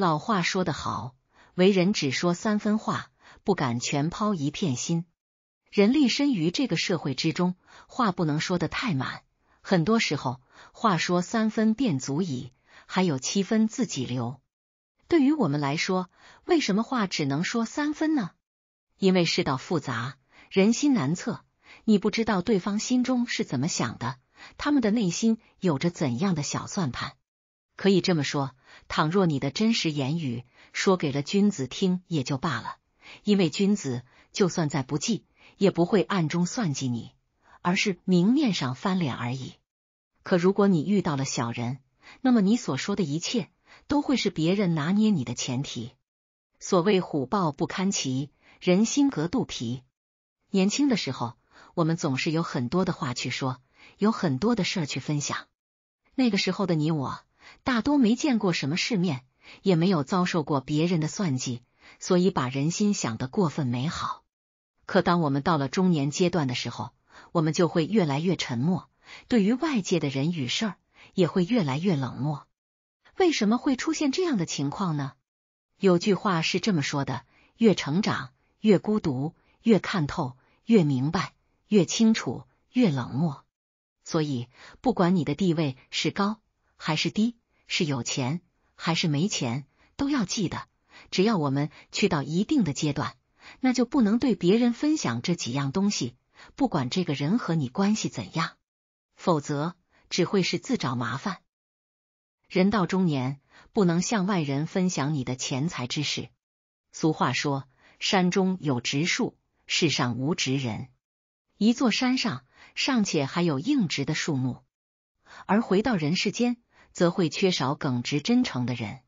老话说得好，为人只说三分话，不敢全抛一片心。人立身于这个社会之中，话不能说的太满。很多时候，话说三分便足矣，还有七分自己留。对于我们来说，为什么话只能说三分呢？因为世道复杂，人心难测，你不知道对方心中是怎么想的，他们的内心有着怎样的小算盘。可以这么说，倘若你的真实言语说给了君子听，也就罢了，因为君子就算再不济，也不会暗中算计你，而是明面上翻脸而已。可如果你遇到了小人，那么你所说的一切都会是别人拿捏你的前提。所谓虎豹不堪骑，人心隔肚皮。年轻的时候，我们总是有很多的话去说，有很多的事儿去分享。那个时候的你我。大多没见过什么世面，也没有遭受过别人的算计，所以把人心想得过分美好。可当我们到了中年阶段的时候，我们就会越来越沉默，对于外界的人与事儿也会越来越冷漠。为什么会出现这样的情况呢？有句话是这么说的：越成长，越孤独；越看透，越明白；越清楚，越冷漠。所以，不管你的地位是高还是低。是有钱还是没钱，都要记得。只要我们去到一定的阶段，那就不能对别人分享这几样东西，不管这个人和你关系怎样，否则只会是自找麻烦。人到中年，不能向外人分享你的钱财之事。俗话说：“山中有植树，世上无植人。”一座山上尚且还有硬直的树木，而回到人世间。则会缺少耿直真诚的人，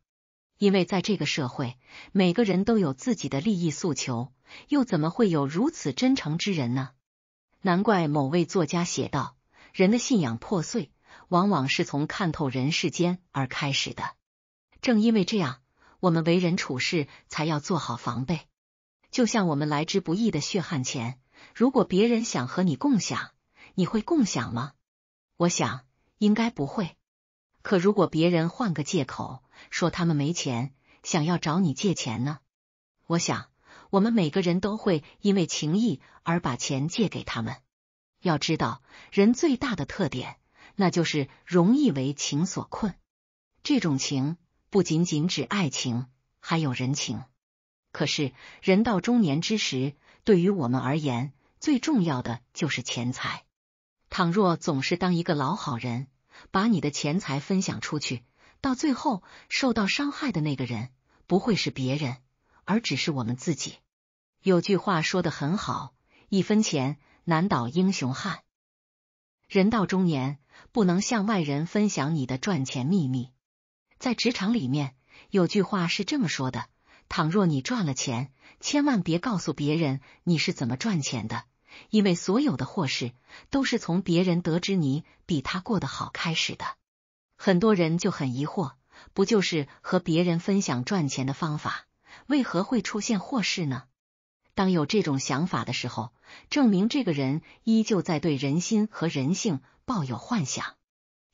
因为在这个社会，每个人都有自己的利益诉求，又怎么会有如此真诚之人呢？难怪某位作家写道：“人的信仰破碎，往往是从看透人世间而开始的。”正因为这样，我们为人处事才要做好防备。就像我们来之不易的血汗钱，如果别人想和你共享，你会共享吗？我想，应该不会。可如果别人换个借口说他们没钱，想要找你借钱呢？我想，我们每个人都会因为情谊而把钱借给他们。要知道，人最大的特点，那就是容易为情所困。这种情不仅仅指爱情，还有人情。可是，人到中年之时，对于我们而言，最重要的就是钱财。倘若总是当一个老好人。把你的钱财分享出去，到最后受到伤害的那个人不会是别人，而只是我们自己。有句话说的很好，一分钱难倒英雄汉。人到中年，不能向外人分享你的赚钱秘密。在职场里面，有句话是这么说的：倘若你赚了钱，千万别告诉别人你是怎么赚钱的。因为所有的祸事都是从别人得知你比他过得好开始的，很多人就很疑惑，不就是和别人分享赚钱的方法，为何会出现祸事呢？当有这种想法的时候，证明这个人依旧在对人心和人性抱有幻想。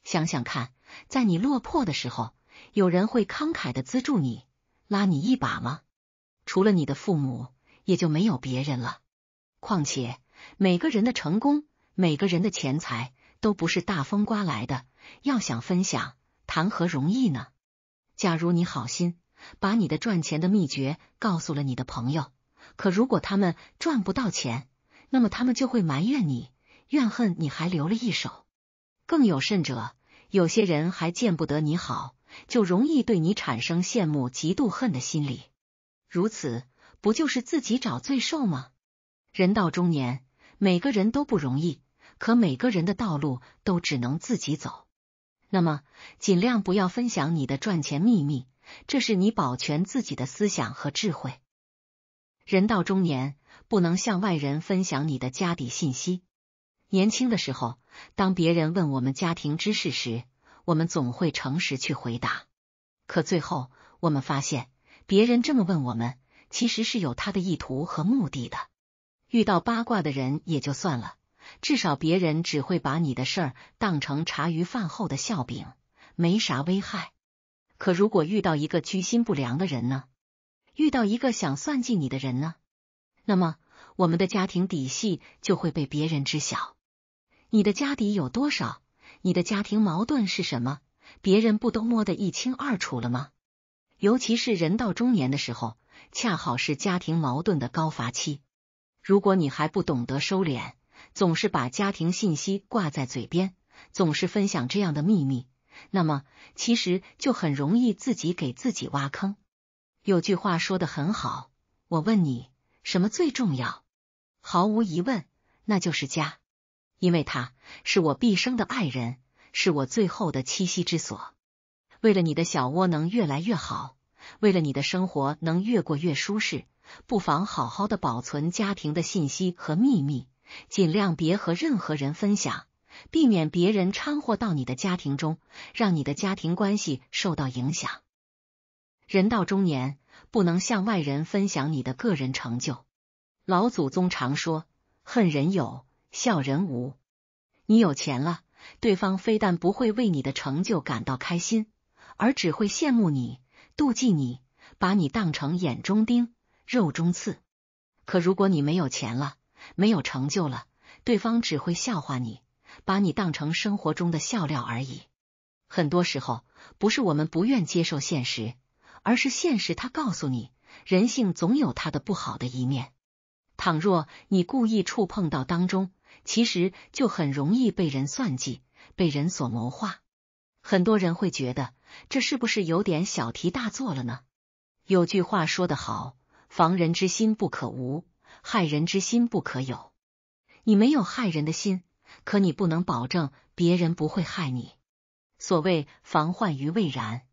想想看，在你落魄的时候，有人会慷慨的资助你，拉你一把吗？除了你的父母，也就没有别人了。况且。每个人的成功，每个人的钱财，都不是大风刮来的。要想分享，谈何容易呢？假如你好心把你的赚钱的秘诀告诉了你的朋友，可如果他们赚不到钱，那么他们就会埋怨你，怨恨你还留了一手。更有甚者，有些人还见不得你好，就容易对你产生羡慕、嫉妒、恨的心理。如此，不就是自己找罪受吗？人到中年。每个人都不容易，可每个人的道路都只能自己走。那么，尽量不要分享你的赚钱秘密，这是你保全自己的思想和智慧。人到中年，不能向外人分享你的家底信息。年轻的时候，当别人问我们家庭之事时，我们总会诚实去回答。可最后，我们发现，别人这么问我们，其实是有他的意图和目的的。遇到八卦的人也就算了，至少别人只会把你的事儿当成茶余饭后的笑柄，没啥危害。可如果遇到一个居心不良的人呢？遇到一个想算计你的人呢？那么我们的家庭底细就会被别人知晓。你的家底有多少？你的家庭矛盾是什么？别人不都摸得一清二楚了吗？尤其是人到中年的时候，恰好是家庭矛盾的高发期。如果你还不懂得收敛，总是把家庭信息挂在嘴边，总是分享这样的秘密，那么其实就很容易自己给自己挖坑。有句话说的很好，我问你，什么最重要？毫无疑问，那就是家，因为它是我毕生的爱人，是我最后的栖息之所。为了你的小窝能越来越好，为了你的生活能越过越舒适。不妨好好的保存家庭的信息和秘密，尽量别和任何人分享，避免别人掺和到你的家庭中，让你的家庭关系受到影响。人到中年，不能向外人分享你的个人成就。老祖宗常说：“恨人有，笑人无。”你有钱了，对方非但不会为你的成就感到开心，而只会羡慕你、妒忌你，把你当成眼中钉。肉中刺，可如果你没有钱了，没有成就了，对方只会笑话你，把你当成生活中的笑料而已。很多时候，不是我们不愿接受现实，而是现实它告诉你，人性总有它的不好的一面。倘若你故意触碰到当中，其实就很容易被人算计，被人所谋划。很多人会觉得，这是不是有点小题大做了呢？有句话说得好。防人之心不可无，害人之心不可有。你没有害人的心，可你不能保证别人不会害你。所谓防患于未然，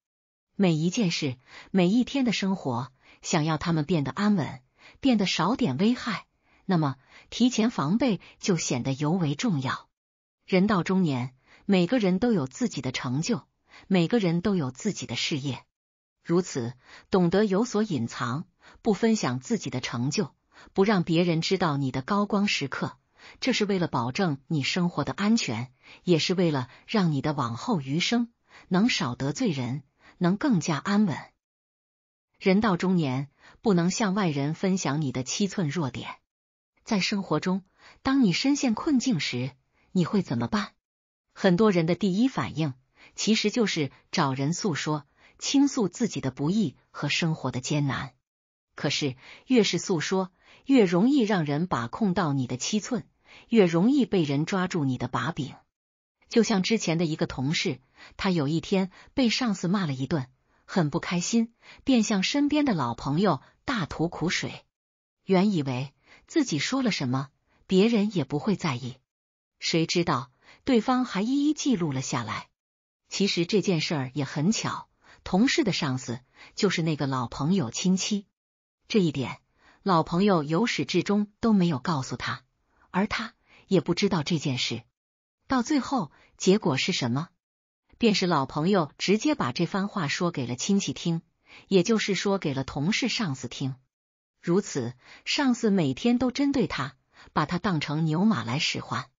每一件事，每一天的生活，想要他们变得安稳，变得少点危害，那么提前防备就显得尤为重要。人到中年，每个人都有自己的成就，每个人都有自己的事业，如此懂得有所隐藏。不分享自己的成就，不让别人知道你的高光时刻，这是为了保证你生活的安全，也是为了让你的往后余生能少得罪人，能更加安稳。人到中年，不能向外人分享你的七寸弱点。在生活中，当你深陷困境时，你会怎么办？很多人的第一反应其实就是找人诉说，倾诉自己的不易和生活的艰难。可是，越是诉说，越容易让人把控到你的七寸，越容易被人抓住你的把柄。就像之前的一个同事，他有一天被上司骂了一顿，很不开心，便向身边的老朋友大吐苦水。原以为自己说了什么，别人也不会在意，谁知道对方还一一记录了下来。其实这件事儿也很巧，同事的上司就是那个老朋友亲戚。这一点，老朋友由始至终都没有告诉他，而他也不知道这件事。到最后，结果是什么？便是老朋友直接把这番话说给了亲戚听，也就是说给了同事、上司听。如此，上司每天都针对他，把他当成牛马来使唤。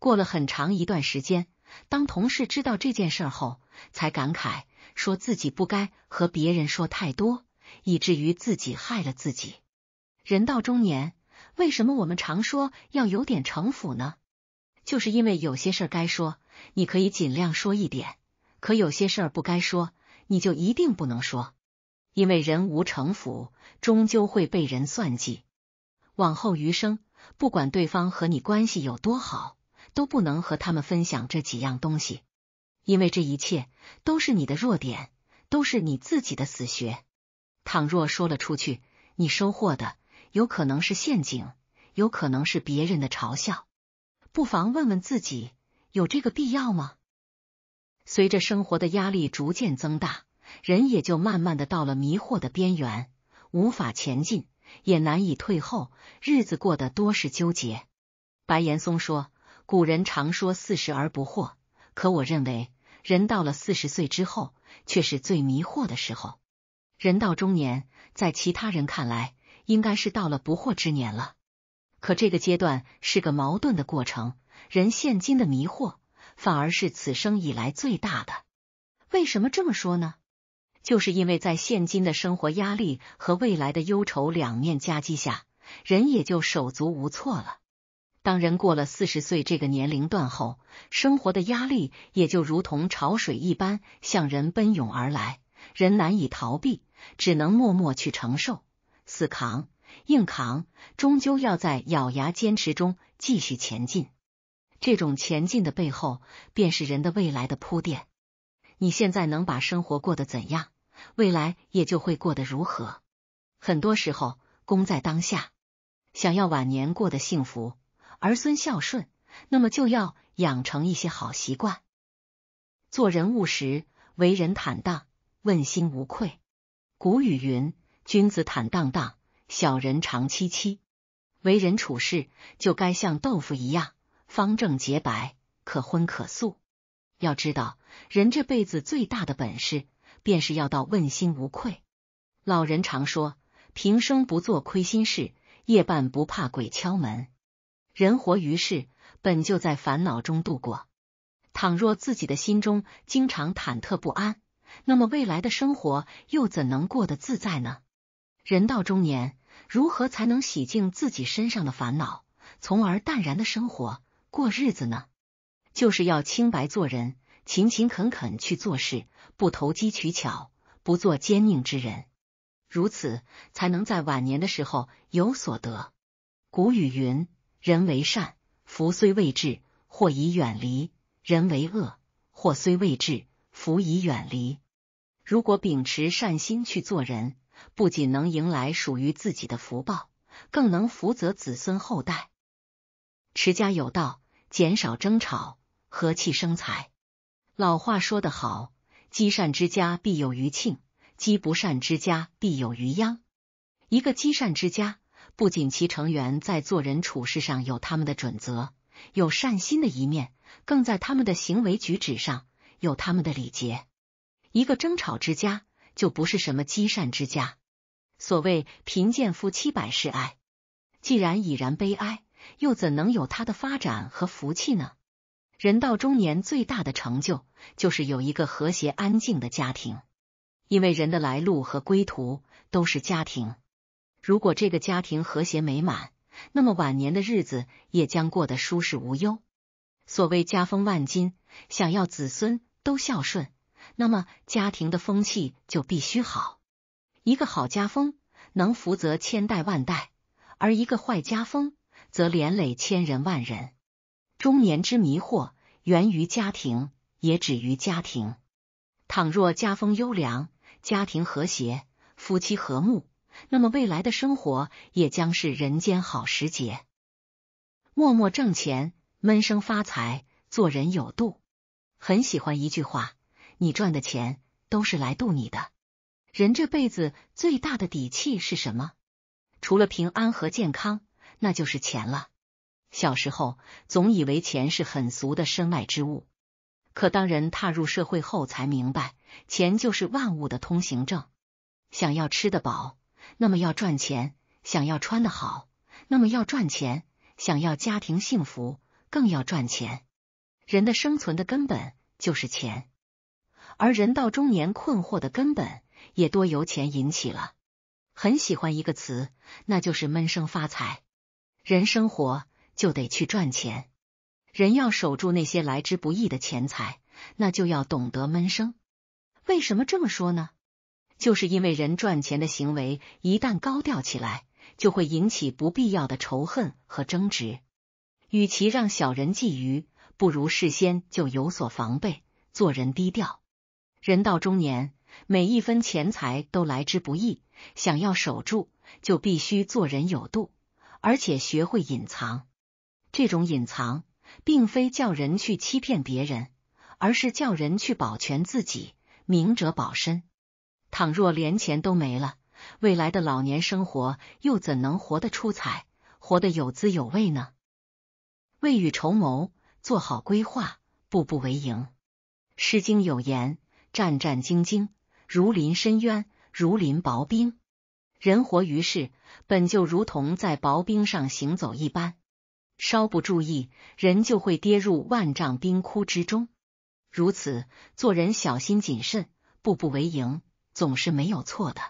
过了很长一段时间，当同事知道这件事后，才感慨说自己不该和别人说太多。以至于自己害了自己。人到中年，为什么我们常说要有点城府呢？就是因为有些事该说，你可以尽量说一点；可有些事儿不该说，你就一定不能说。因为人无城府，终究会被人算计。往后余生，不管对方和你关系有多好，都不能和他们分享这几样东西，因为这一切都是你的弱点，都是你自己的死穴。倘若说了出去，你收获的有可能是陷阱，有可能是别人的嘲笑。不妨问问自己，有这个必要吗？随着生活的压力逐渐增大，人也就慢慢的到了迷惑的边缘，无法前进，也难以退后，日子过得多是纠结。白岩松说：“古人常说四十而不惑，可我认为，人到了四十岁之后，却是最迷惑的时候。”人到中年，在其他人看来，应该是到了不惑之年了。可这个阶段是个矛盾的过程，人现今的迷惑，反而是此生以来最大的。为什么这么说呢？就是因为在现今的生活压力和未来的忧愁两面夹击下，人也就手足无措了。当人过了四十岁这个年龄段后，生活的压力也就如同潮水一般向人奔涌而来。人难以逃避，只能默默去承受，死扛、硬扛，终究要在咬牙坚持中继续前进。这种前进的背后，便是人的未来的铺垫。你现在能把生活过得怎样，未来也就会过得如何。很多时候，功在当下。想要晚年过得幸福，儿孙孝顺，那么就要养成一些好习惯，做人务实，为人坦荡。问心无愧。古语云：“君子坦荡荡，小人长戚戚。”为人处事就该像豆腐一样，方正洁白，可荤可素。要知道，人这辈子最大的本事，便是要到问心无愧。老人常说：“平生不做亏心事，夜半不怕鬼敲门。”人活于世，本就在烦恼中度过。倘若自己的心中经常忐忑不安，那么未来的生活又怎能过得自在呢？人到中年，如何才能洗净自己身上的烦恼，从而淡然的生活过日子呢？就是要清白做人，勤勤恳恳去做事，不投机取巧，不做奸佞之人。如此，才能在晚年的时候有所得。古语云：“人为善，福虽未至，祸已远离；人为恶，祸虽未至，福已远离。”如果秉持善心去做人，不仅能迎来属于自己的福报，更能福泽子孙后代。持家有道，减少争吵，和气生财。老话说得好：“积善之家必有余庆，积不善之家必有余殃。”一个积善之家，不仅其成员在做人处事上有他们的准则，有善心的一面，更在他们的行为举止上有他们的礼节。一个争吵之家就不是什么积善之家。所谓贫贱夫妻百事哀，既然已然悲哀，又怎能有他的发展和福气呢？人到中年最大的成就就是有一个和谐安静的家庭，因为人的来路和归途都是家庭。如果这个家庭和谐美满，那么晚年的日子也将过得舒适无忧。所谓家风万金，想要子孙都孝顺。那么家庭的风气就必须好，一个好家风能福泽千代万代，而一个坏家风则连累千人万人。中年之迷惑源于家庭，也止于家庭。倘若家风优良，家庭和谐，夫妻和睦，那么未来的生活也将是人间好时节。默默挣钱，闷声发财，做人有度。很喜欢一句话。你赚的钱都是来度你的。人这辈子最大的底气是什么？除了平安和健康，那就是钱了。小时候总以为钱是很俗的身外之物，可当人踏入社会后，才明白钱就是万物的通行证。想要吃得饱，那么要赚钱；想要穿得好，那么要赚钱；想要家庭幸福，更要赚钱。人的生存的根本就是钱。而人到中年困惑的根本，也多由钱引起了。很喜欢一个词，那就是“闷声发财”。人生活就得去赚钱，人要守住那些来之不易的钱财，那就要懂得闷声。为什么这么说呢？就是因为人赚钱的行为一旦高调起来，就会引起不必要的仇恨和争执。与其让小人觊觎，不如事先就有所防备，做人低调。人到中年，每一分钱财都来之不易，想要守住，就必须做人有度，而且学会隐藏。这种隐藏，并非叫人去欺骗别人，而是叫人去保全自己，明哲保身。倘若连钱都没了，未来的老年生活又怎能活得出彩，活得有滋有味呢？未雨绸缪，做好规划，步步为营。《诗经》有言。战战兢兢，如临深渊，如临薄冰。人活于世，本就如同在薄冰上行走一般，稍不注意，人就会跌入万丈冰窟之中。如此做人，小心谨慎，步步为营，总是没有错的。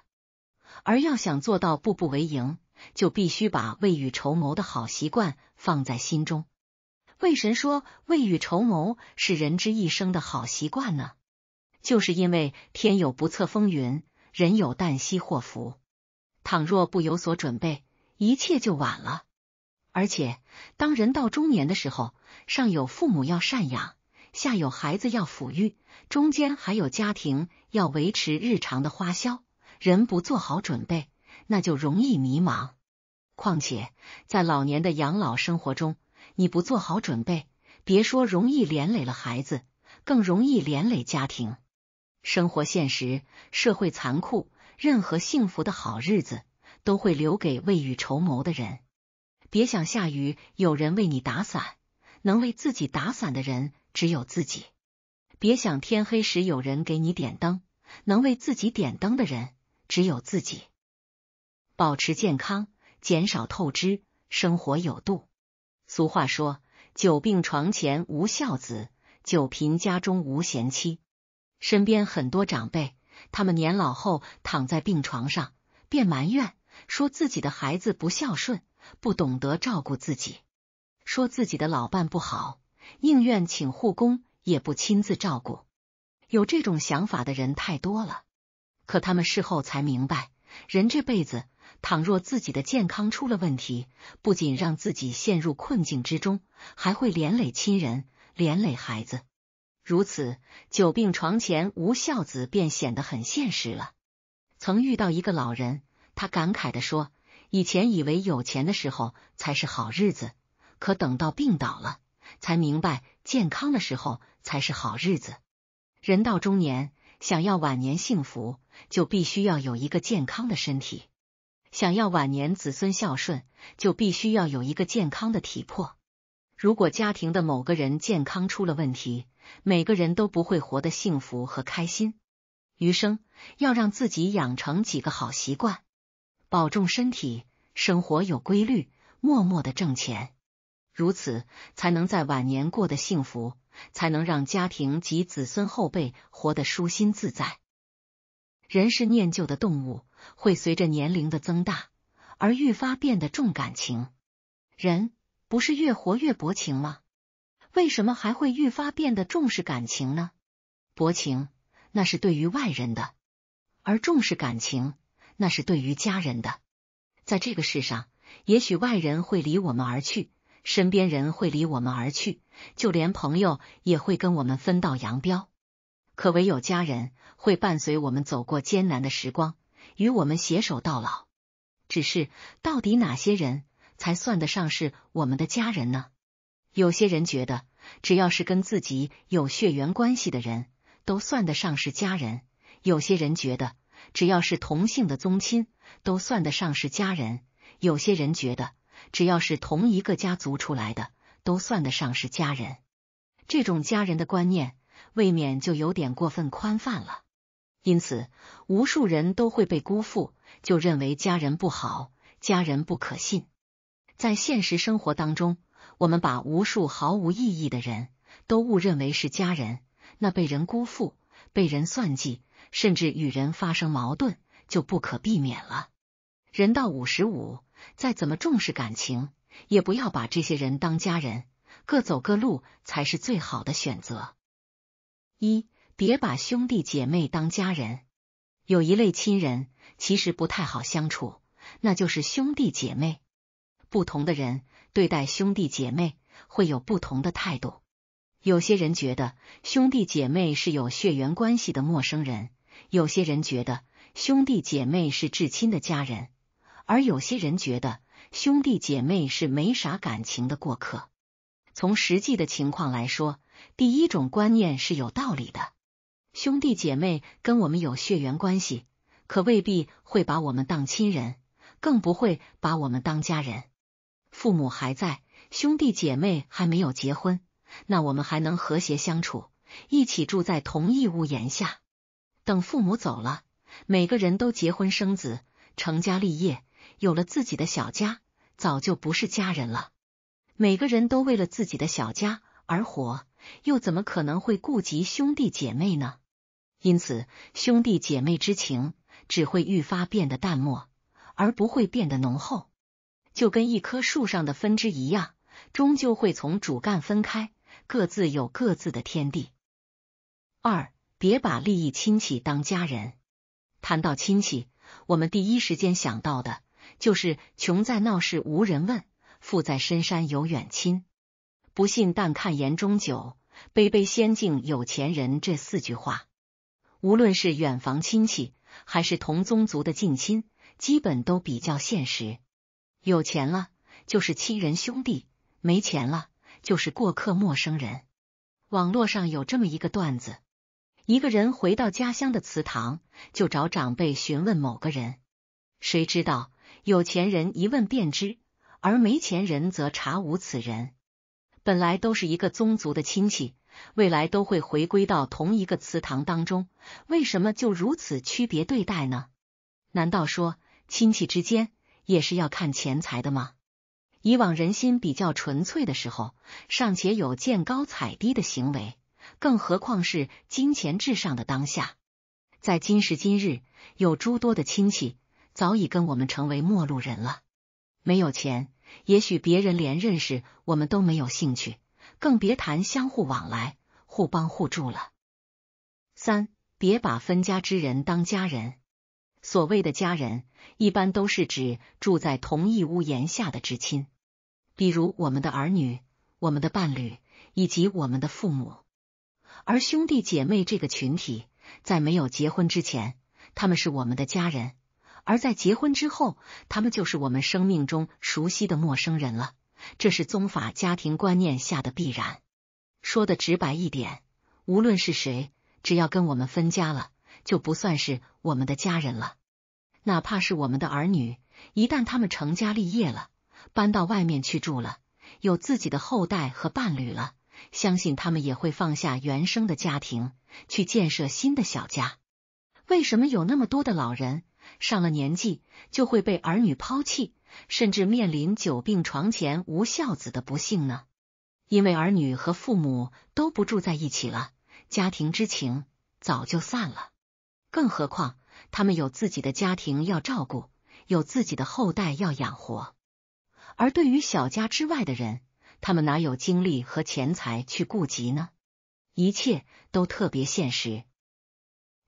而要想做到步步为营，就必须把未雨绸缪的好习惯放在心中。魏神说：“未雨绸缪是人之一生的好习惯呢。”就是因为天有不测风云，人有旦夕祸福。倘若不有所准备，一切就晚了。而且，当人到中年的时候，上有父母要赡养，下有孩子要抚育，中间还有家庭要维持日常的花销。人不做好准备，那就容易迷茫。况且，在老年的养老生活中，你不做好准备，别说容易连累了孩子，更容易连累家庭。生活现实，社会残酷，任何幸福的好日子都会留给未雨绸缪的人。别想下雨有人为你打伞，能为自己打伞的人只有自己。别想天黑时有人给你点灯，能为自己点灯的人只有自己。保持健康，减少透支，生活有度。俗话说：“久病床前无孝子，久贫家中无贤妻。”身边很多长辈，他们年老后躺在病床上，便埋怨说自己的孩子不孝顺，不懂得照顾自己，说自己的老伴不好，宁愿请护工也不亲自照顾。有这种想法的人太多了，可他们事后才明白，人这辈子倘若自己的健康出了问题，不仅让自己陷入困境之中，还会连累亲人，连累孩子。如此，久病床前无孝子便显得很现实了。曾遇到一个老人，他感慨的说：“以前以为有钱的时候才是好日子，可等到病倒了，才明白健康的时候才是好日子。人到中年，想要晚年幸福，就必须要有一个健康的身体；想要晚年子孙孝顺，就必须要有一个健康的体魄。如果家庭的某个人健康出了问题，”每个人都不会活得幸福和开心，余生要让自己养成几个好习惯，保重身体，生活有规律，默默的挣钱，如此才能在晚年过得幸福，才能让家庭及子孙后辈活得舒心自在。人是念旧的动物，会随着年龄的增大而愈发变得重感情。人不是越活越薄情吗？为什么还会愈发变得重视感情呢？薄情那是对于外人的，而重视感情那是对于家人的。在这个世上，也许外人会离我们而去，身边人会离我们而去，就连朋友也会跟我们分道扬镳。可唯有家人会伴随我们走过艰难的时光，与我们携手到老。只是，到底哪些人才算得上是我们的家人呢？有些人觉得，只要是跟自己有血缘关系的人，都算得上是家人；有些人觉得，只要是同性的宗亲，都算得上是家人；有些人觉得，只要是同一个家族出来的，都算得上是家人。这种家人的观念，未免就有点过分宽泛了。因此，无数人都会被辜负，就认为家人不好，家人不可信。在现实生活当中。我们把无数毫无意义的人，都误认为是家人，那被人辜负、被人算计，甚至与人发生矛盾，就不可避免了。人到五十五，再怎么重视感情，也不要把这些人当家人，各走各路才是最好的选择。一别把兄弟姐妹当家人，有一类亲人其实不太好相处，那就是兄弟姐妹。不同的人对待兄弟姐妹会有不同的态度。有些人觉得兄弟姐妹是有血缘关系的陌生人，有些人觉得兄弟姐妹是至亲的家人，而有些人觉得兄弟姐妹是没啥感情的过客。从实际的情况来说，第一种观念是有道理的。兄弟姐妹跟我们有血缘关系，可未必会把我们当亲人，更不会把我们当家人。父母还在，兄弟姐妹还没有结婚，那我们还能和谐相处，一起住在同一屋檐下？等父母走了，每个人都结婚生子，成家立业，有了自己的小家，早就不是家人了。每个人都为了自己的小家而活，又怎么可能会顾及兄弟姐妹呢？因此，兄弟姐妹之情只会愈发变得淡漠，而不会变得浓厚。就跟一棵树上的分支一样，终究会从主干分开，各自有各自的天地。二，别把利益亲戚当家人。谈到亲戚，我们第一时间想到的就是“穷在闹市无人问，富在深山有远亲”。不信，但看言中酒，杯杯先敬有钱人。这四句话，无论是远房亲戚，还是同宗族的近亲，基本都比较现实。有钱了就是亲人兄弟，没钱了就是过客陌生人。网络上有这么一个段子：一个人回到家乡的祠堂，就找长辈询问某个人，谁知道有钱人一问便知，而没钱人则查无此人。本来都是一个宗族的亲戚，未来都会回归到同一个祠堂当中，为什么就如此区别对待呢？难道说亲戚之间？也是要看钱财的吗？以往人心比较纯粹的时候，尚且有见高踩低的行为，更何况是金钱至上的当下。在今时今日，有诸多的亲戚早已跟我们成为陌路人了。没有钱，也许别人连认识我们都没有兴趣，更别谈相互往来、互帮互助了。三，别把分家之人当家人。所谓的家人，一般都是指住在同一屋檐下的至亲，比如我们的儿女、我们的伴侣以及我们的父母。而兄弟姐妹这个群体，在没有结婚之前，他们是我们的家人；而在结婚之后，他们就是我们生命中熟悉的陌生人了。这是宗法家庭观念下的必然。说的直白一点，无论是谁，只要跟我们分家了。就不算是我们的家人了。哪怕是我们的儿女，一旦他们成家立业了，搬到外面去住了，有自己的后代和伴侣了，相信他们也会放下原生的家庭，去建设新的小家。为什么有那么多的老人上了年纪就会被儿女抛弃，甚至面临久病床前无孝子的不幸呢？因为儿女和父母都不住在一起了，家庭之情早就散了。更何况，他们有自己的家庭要照顾，有自己的后代要养活。而对于小家之外的人，他们哪有精力和钱财去顾及呢？一切都特别现实。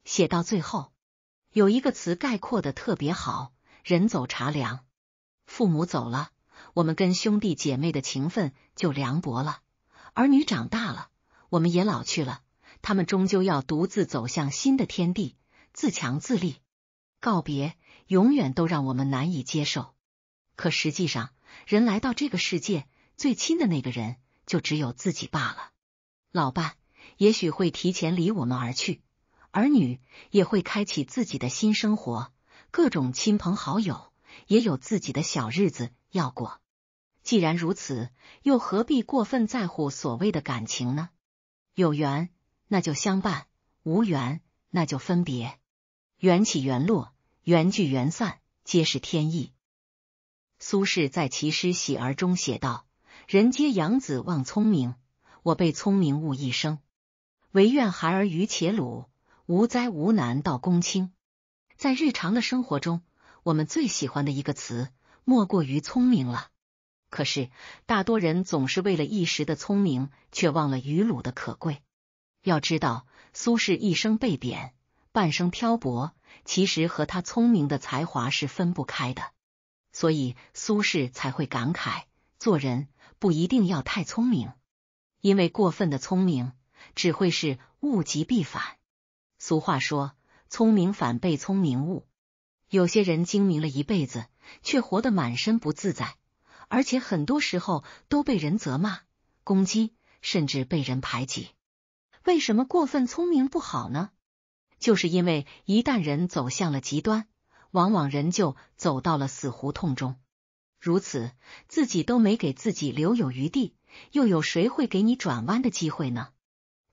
写到最后，有一个词概括的特别好：人走茶凉。父母走了，我们跟兄弟姐妹的情分就凉薄了；儿女长大了，我们也老去了，他们终究要独自走向新的天地。自强自立，告别永远都让我们难以接受。可实际上，人来到这个世界，最亲的那个人就只有自己罢了。老伴也许会提前离我们而去，儿女也会开启自己的新生活，各种亲朋好友也有自己的小日子要过。既然如此，又何必过分在乎所谓的感情呢？有缘那就相伴，无缘那就分别。缘起缘落，缘聚缘散，皆是天意。苏轼在其诗《喜儿》中写道：“人皆养子望聪明，我被聪明误一生。唯愿孩儿愚且鲁，无灾无难到公卿。”在日常的生活中，我们最喜欢的一个词莫过于“聪明”了。可是，大多人总是为了一时的聪明，却忘了愚鲁的可贵。要知道，苏轼一生被贬。半生漂泊，其实和他聪明的才华是分不开的，所以苏轼才会感慨：做人不一定要太聪明，因为过分的聪明只会是物极必反。俗话说：“聪明反被聪明误。”有些人精明了一辈子，却活得满身不自在，而且很多时候都被人责骂、攻击，甚至被人排挤。为什么过分聪明不好呢？就是因为一旦人走向了极端，往往人就走到了死胡同中。如此，自己都没给自己留有余地，又有谁会给你转弯的机会呢？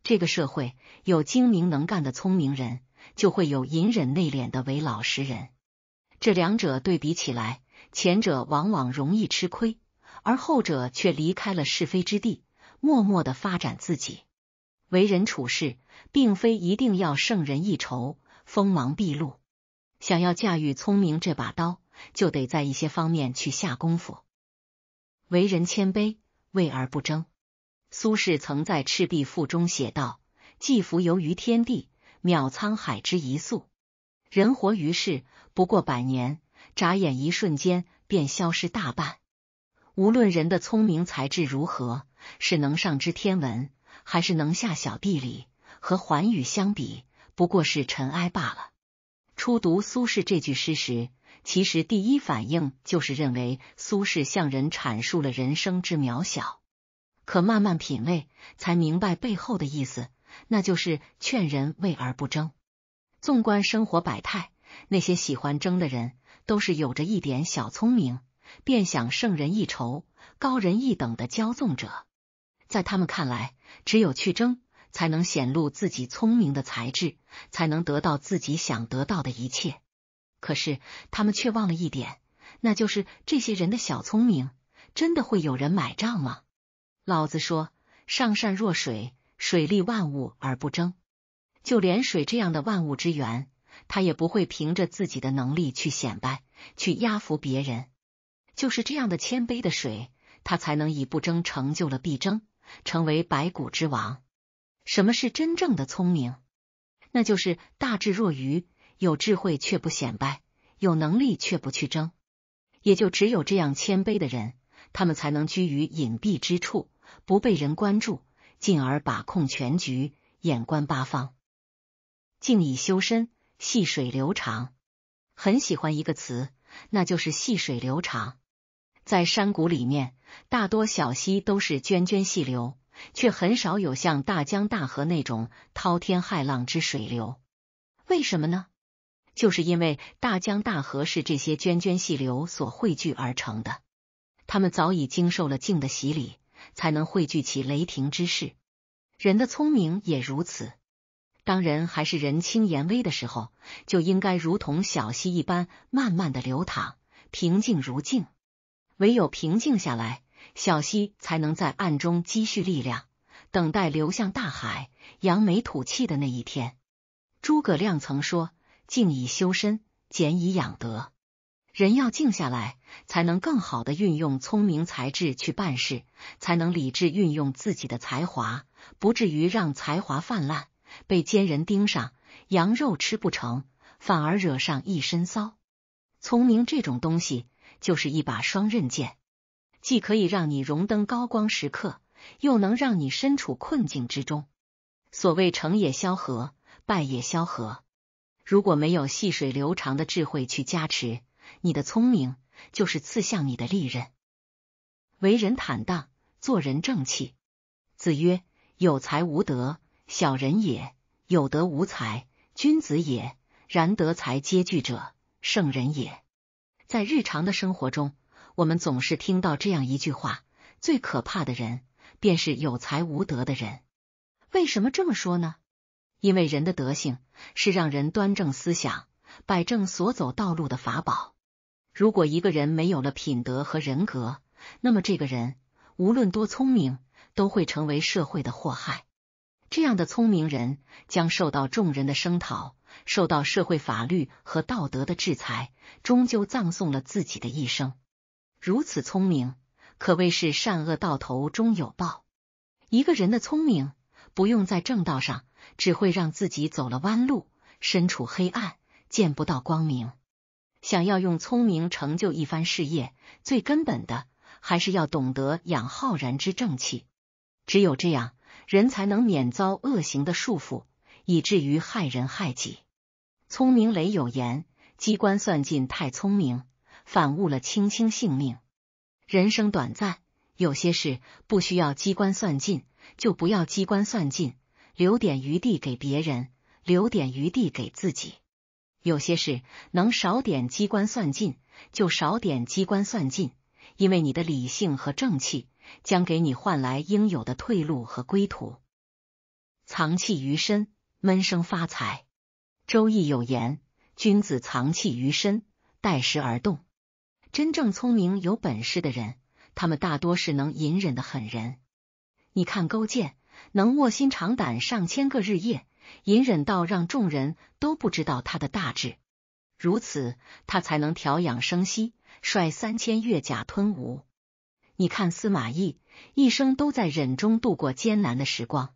这个社会有精明能干的聪明人，就会有隐忍内敛的伪老实人。这两者对比起来，前者往往容易吃亏，而后者却离开了是非之地，默默的发展自己。为人处事，并非一定要胜人一筹，锋芒毕露。想要驾驭聪明这把刀，就得在一些方面去下功夫。为人谦卑，为而不争。苏轼曾在《赤壁赋》中写道：“寄蜉蝣于天地，渺沧海之一粟。人活于世不过百年，眨眼一瞬间便消失大半。无论人的聪明才智如何，是能上知天文。”还是能下小地里，和环宇相比，不过是尘埃罢了。初读苏轼这句诗时，其实第一反应就是认为苏轼向人阐述了人生之渺小。可慢慢品味，才明白背后的意思，那就是劝人畏而不争。纵观生活百态，那些喜欢争的人，都是有着一点小聪明，便想胜人一筹、高人一等的骄纵者。在他们看来，只有去争，才能显露自己聪明的才智，才能得到自己想得到的一切。可是他们却忘了一点，那就是这些人的小聪明，真的会有人买账吗？老子说：“上善若水，水利万物而不争。”就连水这样的万物之源，他也不会凭着自己的能力去显摆，去压服别人。就是这样的谦卑的水，他才能以不争成就了必争。成为白骨之王。什么是真正的聪明？那就是大智若愚，有智慧却不显摆，有能力却不去争。也就只有这样谦卑的人，他们才能居于隐蔽之处，不被人关注，进而把控全局，眼观八方，静以修身，细水流长。很喜欢一个词，那就是细水流长。在山谷里面，大多小溪都是涓涓细流，却很少有像大江大河那种滔天骇浪之水流。为什么呢？就是因为大江大河是这些涓涓细流所汇聚而成的。他们早已经受了静的洗礼，才能汇聚起雷霆之势。人的聪明也如此。当人还是人轻言微的时候，就应该如同小溪一般，慢慢的流淌，平静如镜。唯有平静下来，小溪才能在暗中积蓄力量，等待流向大海、扬眉吐气的那一天。诸葛亮曾说：“静以修身，俭以养德。”人要静下来，才能更好的运用聪明才智去办事，才能理智运用自己的才华，不至于让才华泛滥，被奸人盯上，羊肉吃不成，反而惹上一身骚。聪明这种东西。就是一把双刃剑，既可以让你荣登高光时刻，又能让你身处困境之中。所谓成也萧何，败也萧何。如果没有细水流长的智慧去加持，你的聪明就是刺向你的利刃。为人坦荡，做人正气。子曰：“有才无德，小人也；有德无才，君子也；然德才兼具者，圣人也。”在日常的生活中，我们总是听到这样一句话：最可怕的人便是有才无德的人。为什么这么说呢？因为人的德性是让人端正思想、摆正所走道路的法宝。如果一个人没有了品德和人格，那么这个人无论多聪明，都会成为社会的祸害。这样的聪明人将受到众人的声讨。受到社会法律和道德的制裁，终究葬送了自己的一生。如此聪明，可谓是善恶到头终有报。一个人的聪明，不用在正道上，只会让自己走了弯路，身处黑暗，见不到光明。想要用聪明成就一番事业，最根本的还是要懂得养浩然之正气。只有这样，人才能免遭恶行的束缚。以至于害人害己。聪明雷有言：“机关算尽太聪明，反误了青青性命。”人生短暂，有些事不需要机关算尽，就不要机关算尽，留点余地给别人，留点余地给自己。有些事能少点机关算尽，就少点机关算尽，因为你的理性和正气将给你换来应有的退路和归途。藏器于身。闷声发财，《周易》有言：“君子藏器于身，待时而动。”真正聪明有本事的人，他们大多是能隐忍的狠人。你看勾践，能卧薪尝胆上千个日夜，隐忍到让众人都不知道他的大志，如此他才能调养生息，率三千越甲吞吴。你看司马懿，一生都在忍中度过艰难的时光。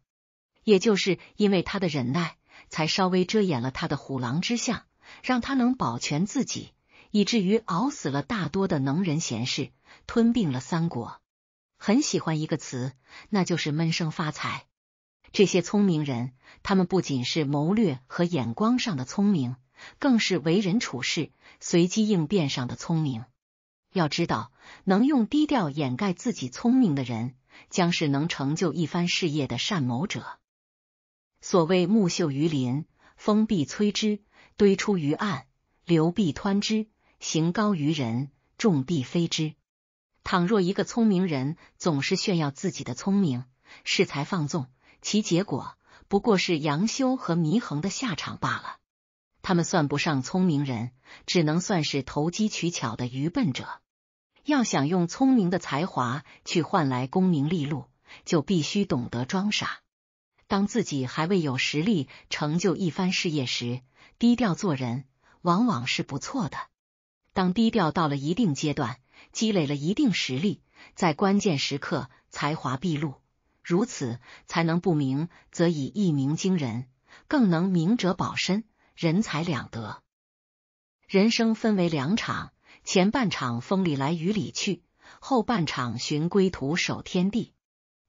也就是因为他的忍耐，才稍微遮掩了他的虎狼之相，让他能保全自己，以至于熬死了大多的能人贤士，吞并了三国。很喜欢一个词，那就是“闷声发财”。这些聪明人，他们不仅是谋略和眼光上的聪明，更是为人处事、随机应变上的聪明。要知道，能用低调掩盖自己聪明的人，将是能成就一番事业的善谋者。所谓木秀于林，风必摧之；堆出于岸，流必湍之；行高于人，众必非之。倘若一个聪明人总是炫耀自己的聪明，恃才放纵，其结果不过是杨修和祢衡的下场罢了。他们算不上聪明人，只能算是投机取巧的愚笨者。要想用聪明的才华去换来功名利禄，就必须懂得装傻。当自己还未有实力成就一番事业时，低调做人往往是不错的。当低调到了一定阶段，积累了一定实力，在关键时刻才华毕露，如此才能不鸣则以一鸣惊人，更能明哲保身，人财两得。人生分为两场，前半场风里来雨里去，后半场寻归途守天地。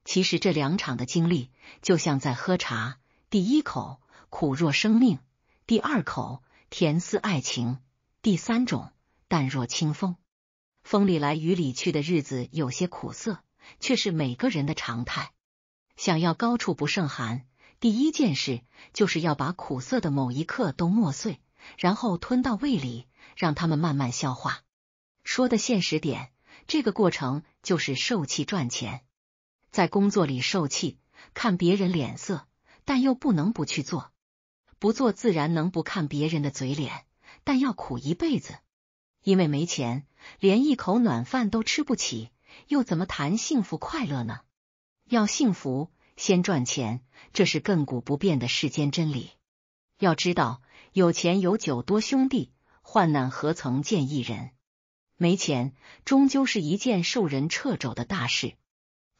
其实这两场的经历就像在喝茶，第一口苦若生命，第二口甜似爱情，第三种淡若清风。风里来雨里去的日子有些苦涩，却是每个人的常态。想要高处不胜寒，第一件事就是要把苦涩的某一刻都磨碎，然后吞到胃里，让他们慢慢消化。说的现实点，这个过程就是受气赚钱。在工作里受气，看别人脸色，但又不能不去做。不做自然能不看别人的嘴脸，但要苦一辈子。因为没钱，连一口暖饭都吃不起，又怎么谈幸福快乐呢？要幸福，先赚钱，这是亘古不变的世间真理。要知道，有钱有酒多兄弟，患难何曾见一人？没钱，终究是一件受人掣肘的大事。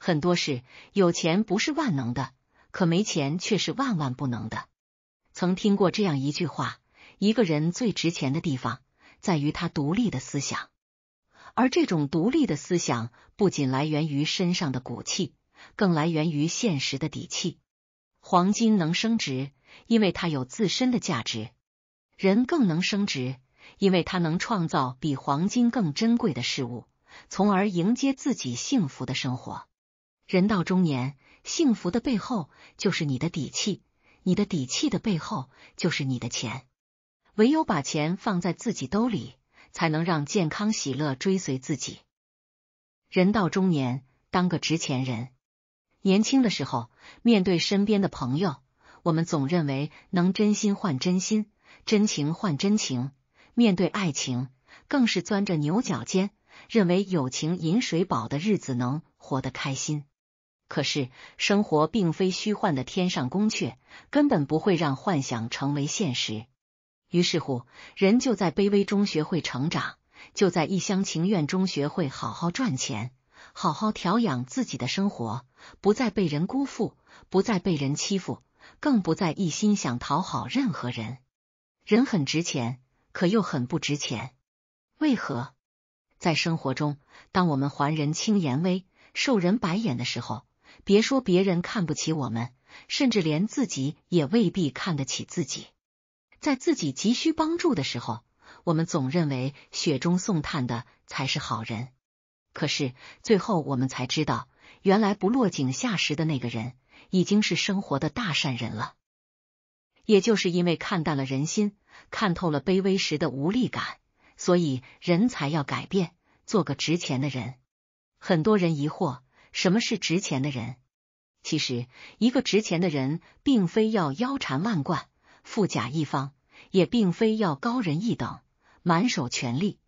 很多事，有钱不是万能的，可没钱却是万万不能的。曾听过这样一句话：一个人最值钱的地方，在于他独立的思想。而这种独立的思想，不仅来源于身上的骨气，更来源于现实的底气。黄金能升值，因为它有自身的价值；人更能升值，因为他能创造比黄金更珍贵的事物，从而迎接自己幸福的生活。人到中年，幸福的背后就是你的底气，你的底气的背后就是你的钱。唯有把钱放在自己兜里，才能让健康、喜乐追随自己。人到中年，当个值钱人。年轻的时候，面对身边的朋友，我们总认为能真心换真心，真情换真情；面对爱情，更是钻着牛角尖，认为友情饮水饱的日子能活得开心。可是，生活并非虚幻的天上宫阙，根本不会让幻想成为现实。于是乎，人就在卑微中学会成长，就在一厢情愿中学会好好赚钱，好好调养自己的生活，不再被人辜负，不再被人欺负，更不再一心想讨好任何人。人很值钱，可又很不值钱。为何在生活中，当我们还人轻言微，受人白眼的时候？别说别人看不起我们，甚至连自己也未必看得起自己。在自己急需帮助的时候，我们总认为雪中送炭的才是好人，可是最后我们才知道，原来不落井下石的那个人已经是生活的大善人了。也就是因为看淡了人心，看透了卑微时的无力感，所以人才要改变，做个值钱的人。很多人疑惑。什么是值钱的人？其实，一个值钱的人，并非要腰缠万贯、富甲一方，也并非要高人一等、满手权力，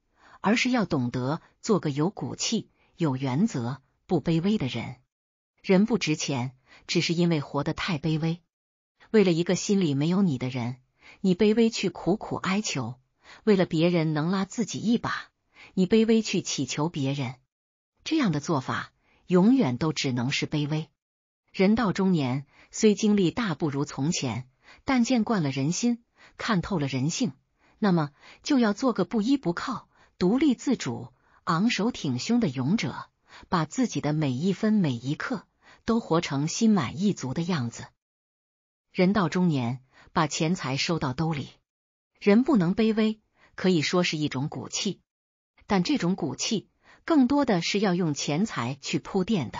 而是要懂得做个有骨气、有原则、不卑微的人。人不值钱，只是因为活得太卑微。为了一个心里没有你的人，你卑微去苦苦哀求；为了别人能拉自己一把，你卑微去乞求别人。这样的做法。永远都只能是卑微。人到中年，虽经历大不如从前，但见惯了人心，看透了人性，那么就要做个不依不靠、独立自主、昂首挺胸的勇者，把自己的每一分每一刻都活成心满意足的样子。人到中年，把钱财收到兜里，人不能卑微，可以说是一种骨气，但这种骨气。更多的是要用钱财去铺垫的。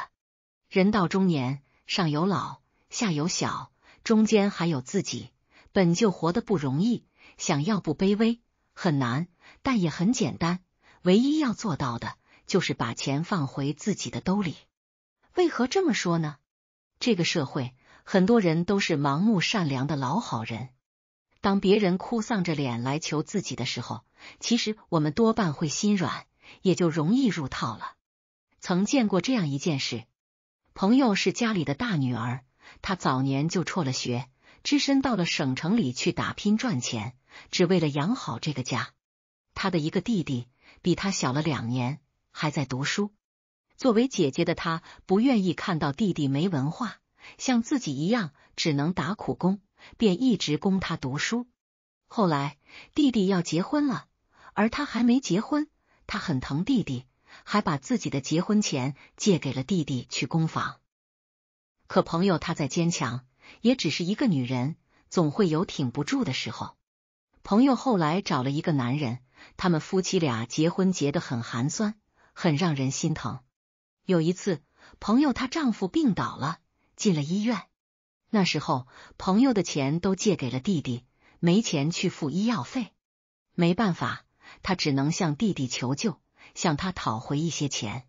人到中年，上有老，下有小，中间还有自己，本就活得不容易。想要不卑微，很难，但也很简单。唯一要做到的就是把钱放回自己的兜里。为何这么说呢？这个社会很多人都是盲目善良的老好人。当别人哭丧着脸来求自己的时候，其实我们多半会心软。也就容易入套了。曾见过这样一件事：朋友是家里的大女儿，她早年就辍了学，只身到了省城里去打拼赚钱，只为了养好这个家。她的一个弟弟比她小了两年，还在读书。作为姐姐的她，不愿意看到弟弟没文化，像自己一样只能打苦工，便一直供他读书。后来弟弟要结婚了，而他还没结婚。他很疼弟弟，还把自己的结婚钱借给了弟弟去工房。可朋友，他再坚强，也只是一个女人，总会有挺不住的时候。朋友后来找了一个男人，他们夫妻俩结婚结得很寒酸，很让人心疼。有一次，朋友她丈夫病倒了，进了医院。那时候，朋友的钱都借给了弟弟，没钱去付医药费，没办法。他只能向弟弟求救，向他讨回一些钱。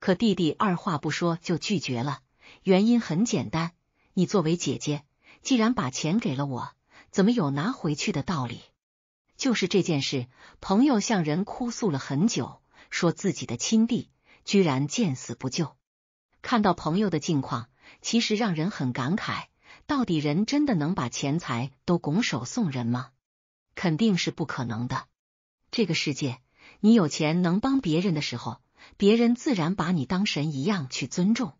可弟弟二话不说就拒绝了，原因很简单：你作为姐姐，既然把钱给了我，怎么有拿回去的道理？就是这件事，朋友向人哭诉了很久，说自己的亲弟居然见死不救。看到朋友的境况，其实让人很感慨：到底人真的能把钱财都拱手送人吗？肯定是不可能的。这个世界，你有钱能帮别人的时候，别人自然把你当神一样去尊重；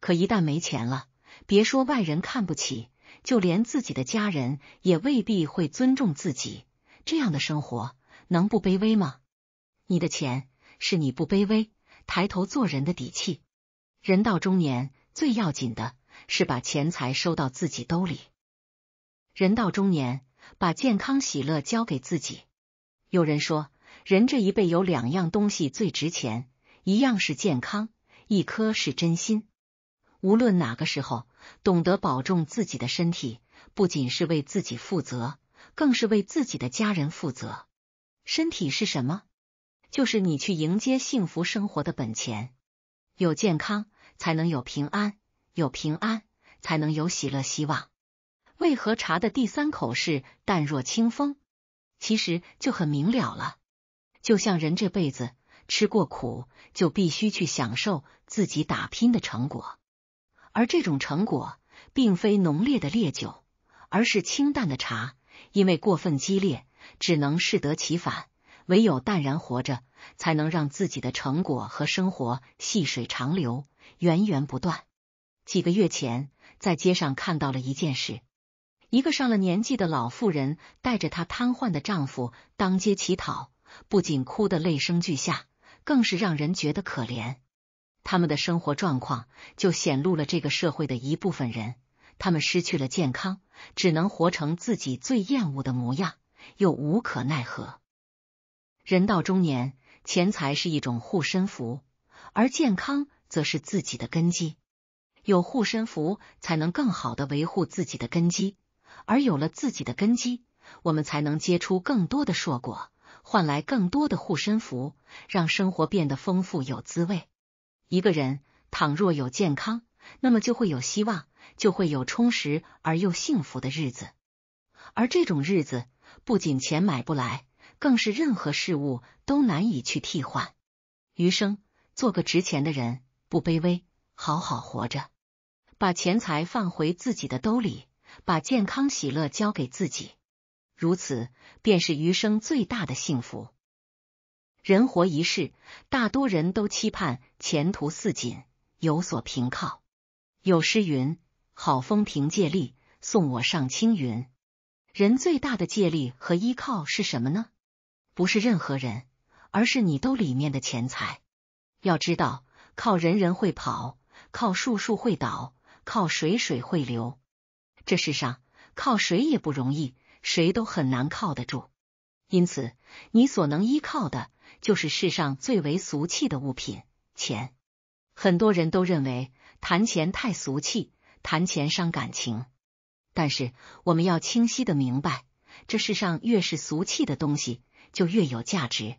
可一旦没钱了，别说外人看不起，就连自己的家人也未必会尊重自己。这样的生活能不卑微吗？你的钱是你不卑微、抬头做人的底气。人到中年，最要紧的是把钱财收到自己兜里；人到中年，把健康喜乐交给自己。有人说，人这一辈有两样东西最值钱，一样是健康，一颗是真心。无论哪个时候，懂得保重自己的身体，不仅是为自己负责，更是为自己的家人负责。身体是什么？就是你去迎接幸福生活的本钱。有健康，才能有平安；有平安，才能有喜乐希望。为何茶的第三口是淡若清风？其实就很明了了，就像人这辈子吃过苦，就必须去享受自己打拼的成果，而这种成果并非浓烈的烈酒，而是清淡的茶，因为过分激烈，只能适得其反，唯有淡然活着，才能让自己的成果和生活细水长流，源源不断。几个月前，在街上看到了一件事。一个上了年纪的老妇人带着她瘫痪的丈夫当街乞讨，不仅哭得泪声俱下，更是让人觉得可怜。他们的生活状况就显露了这个社会的一部分人，他们失去了健康，只能活成自己最厌恶的模样，又无可奈何。人到中年，钱财是一种护身符，而健康则是自己的根基。有护身符，才能更好的维护自己的根基。而有了自己的根基，我们才能结出更多的硕果，换来更多的护身符，让生活变得丰富有滋味。一个人倘若有健康，那么就会有希望，就会有充实而又幸福的日子。而这种日子，不仅钱买不来，更是任何事物都难以去替换。余生做个值钱的人，不卑微，好好活着，把钱财放回自己的兜里。把健康喜乐交给自己，如此便是余生最大的幸福。人活一世，大多人都期盼前途似锦，有所凭靠。有诗云：“好风凭借力，送我上青云。”人最大的借力和依靠是什么呢？不是任何人，而是你兜里面的钱财。要知道，靠人人会跑，靠树树会倒，靠水水会流。这世上靠谁也不容易，谁都很难靠得住。因此，你所能依靠的，就是世上最为俗气的物品——钱。很多人都认为谈钱太俗气，谈钱伤感情。但是，我们要清晰的明白，这世上越是俗气的东西，就越有价值。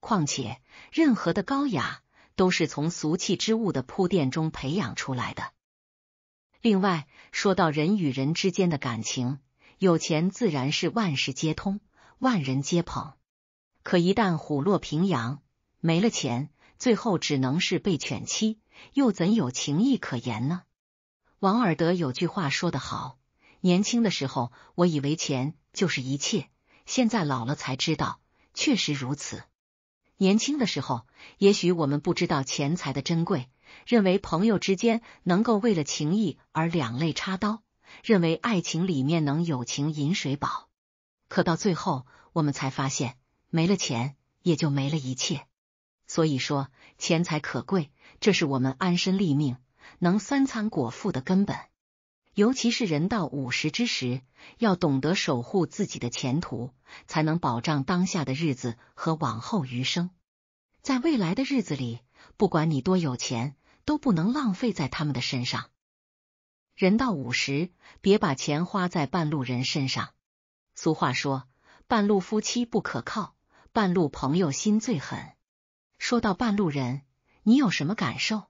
况且，任何的高雅，都是从俗气之物的铺垫中培养出来的。另外，说到人与人之间的感情，有钱自然是万事皆通，万人皆捧。可一旦虎落平阳，没了钱，最后只能是被犬欺，又怎有情义可言呢？王尔德有句话说得好：年轻的时候，我以为钱就是一切，现在老了才知道，确实如此。年轻的时候，也许我们不知道钱财的珍贵。认为朋友之间能够为了情谊而两肋插刀，认为爱情里面能友情饮水饱，可到最后我们才发现，没了钱也就没了一切。所以说，钱财可贵，这是我们安身立命、能三餐果腹的根本。尤其是人到五十之时，要懂得守护自己的前途，才能保障当下的日子和往后余生。在未来的日子里。不管你多有钱，都不能浪费在他们的身上。人到五十，别把钱花在半路人身上。俗话说，半路夫妻不可靠，半路朋友心最狠。说到半路人，你有什么感受？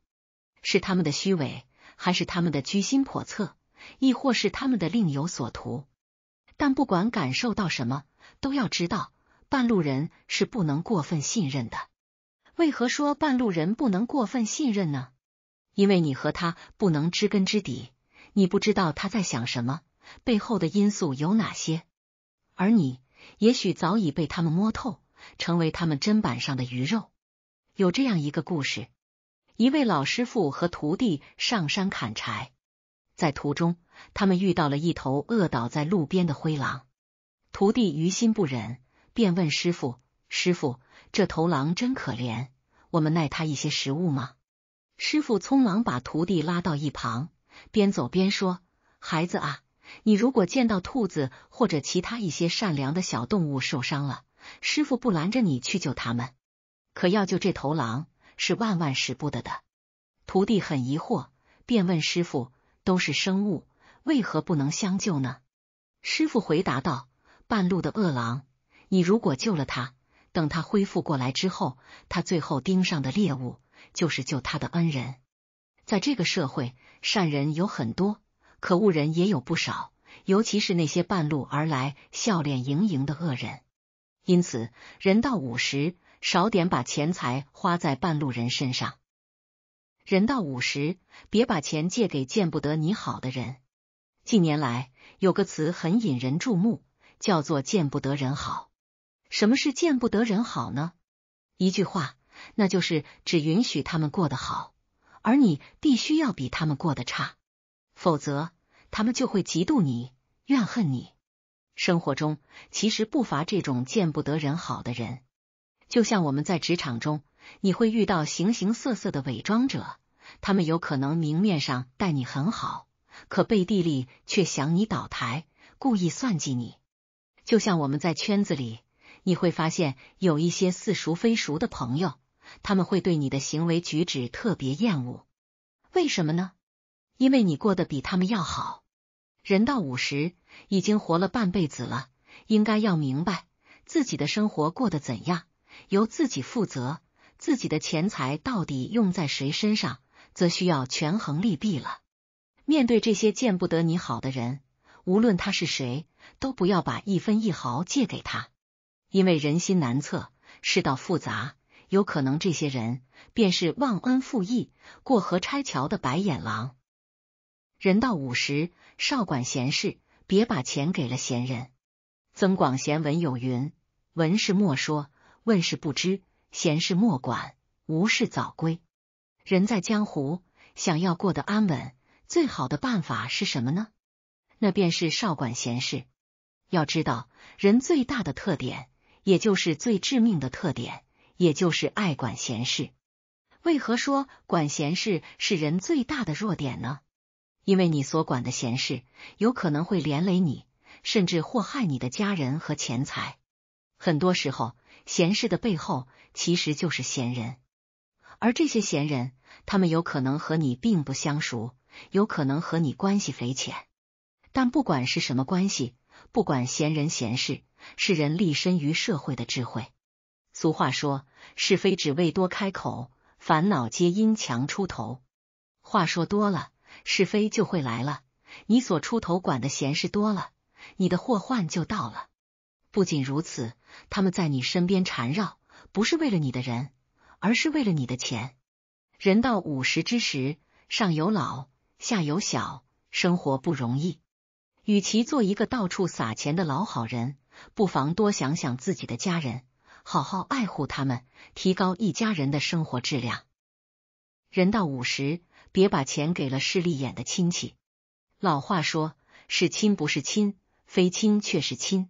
是他们的虚伪，还是他们的居心叵测，亦或是他们的另有所图？但不管感受到什么，都要知道，半路人是不能过分信任的。为何说半路人不能过分信任呢？因为你和他不能知根知底，你不知道他在想什么，背后的因素有哪些，而你也许早已被他们摸透，成为他们砧板上的鱼肉。有这样一个故事：一位老师傅和徒弟上山砍柴，在途中他们遇到了一头饿倒在路边的灰狼，徒弟于心不忍，便问师傅：“师傅。”这头狼真可怜，我们耐他一些食物吗？师傅匆忙把徒弟拉到一旁，边走边说：“孩子啊，你如果见到兔子或者其他一些善良的小动物受伤了，师傅不拦着你去救他们。可要救这头狼，是万万使不得的。”徒弟很疑惑，便问师傅：“都是生物，为何不能相救呢？”师傅回答道：“半路的恶狼，你如果救了他。”等他恢复过来之后，他最后盯上的猎物就是救他的恩人。在这个社会，善人有很多，可恶人也有不少，尤其是那些半路而来、笑脸盈盈的恶人。因此，人到五十，少点把钱财花在半路人身上；人到五十，别把钱借给见不得你好的人。近年来，有个词很引人注目，叫做“见不得人好”。什么是见不得人好呢？一句话，那就是只允许他们过得好，而你必须要比他们过得差，否则他们就会嫉妒你、怨恨你。生活中其实不乏这种见不得人好的人，就像我们在职场中，你会遇到形形色色的伪装者，他们有可能明面上待你很好，可背地里却想你倒台，故意算计你。就像我们在圈子里。你会发现有一些似熟非熟的朋友，他们会对你的行为举止特别厌恶。为什么呢？因为你过得比他们要好。人到五十，已经活了半辈子了，应该要明白自己的生活过得怎样，由自己负责。自己的钱财到底用在谁身上，则需要权衡利弊了。面对这些见不得你好的人，无论他是谁，都不要把一分一毫借给他。因为人心难测，世道复杂，有可能这些人便是忘恩负义、过河拆桥的白眼狼。人到五十，少管闲事，别把钱给了闲人。曾广贤文有云：“文事莫说，问事不知，闲事莫管，无事早归。”人在江湖，想要过得安稳，最好的办法是什么呢？那便是少管闲事。要知道，人最大的特点。也就是最致命的特点，也就是爱管闲事。为何说管闲事是人最大的弱点呢？因为你所管的闲事，有可能会连累你，甚至祸害你的家人和钱财。很多时候，闲事的背后其实就是闲人，而这些闲人，他们有可能和你并不相熟，有可能和你关系匪浅，但不管是什么关系。不管闲人闲事，是人立身于社会的智慧。俗话说，是非只为多开口，烦恼皆因强出头。话说多了，是非就会来了。你所出头管的闲事多了，你的祸患就到了。不仅如此，他们在你身边缠绕，不是为了你的人，而是为了你的钱。人到五十之时，上有老，下有小，生活不容易。与其做一个到处撒钱的老好人，不妨多想想自己的家人，好好爱护他们，提高一家人的生活质量。人到五十，别把钱给了势利眼的亲戚。老话说是亲不是亲，非亲却是亲，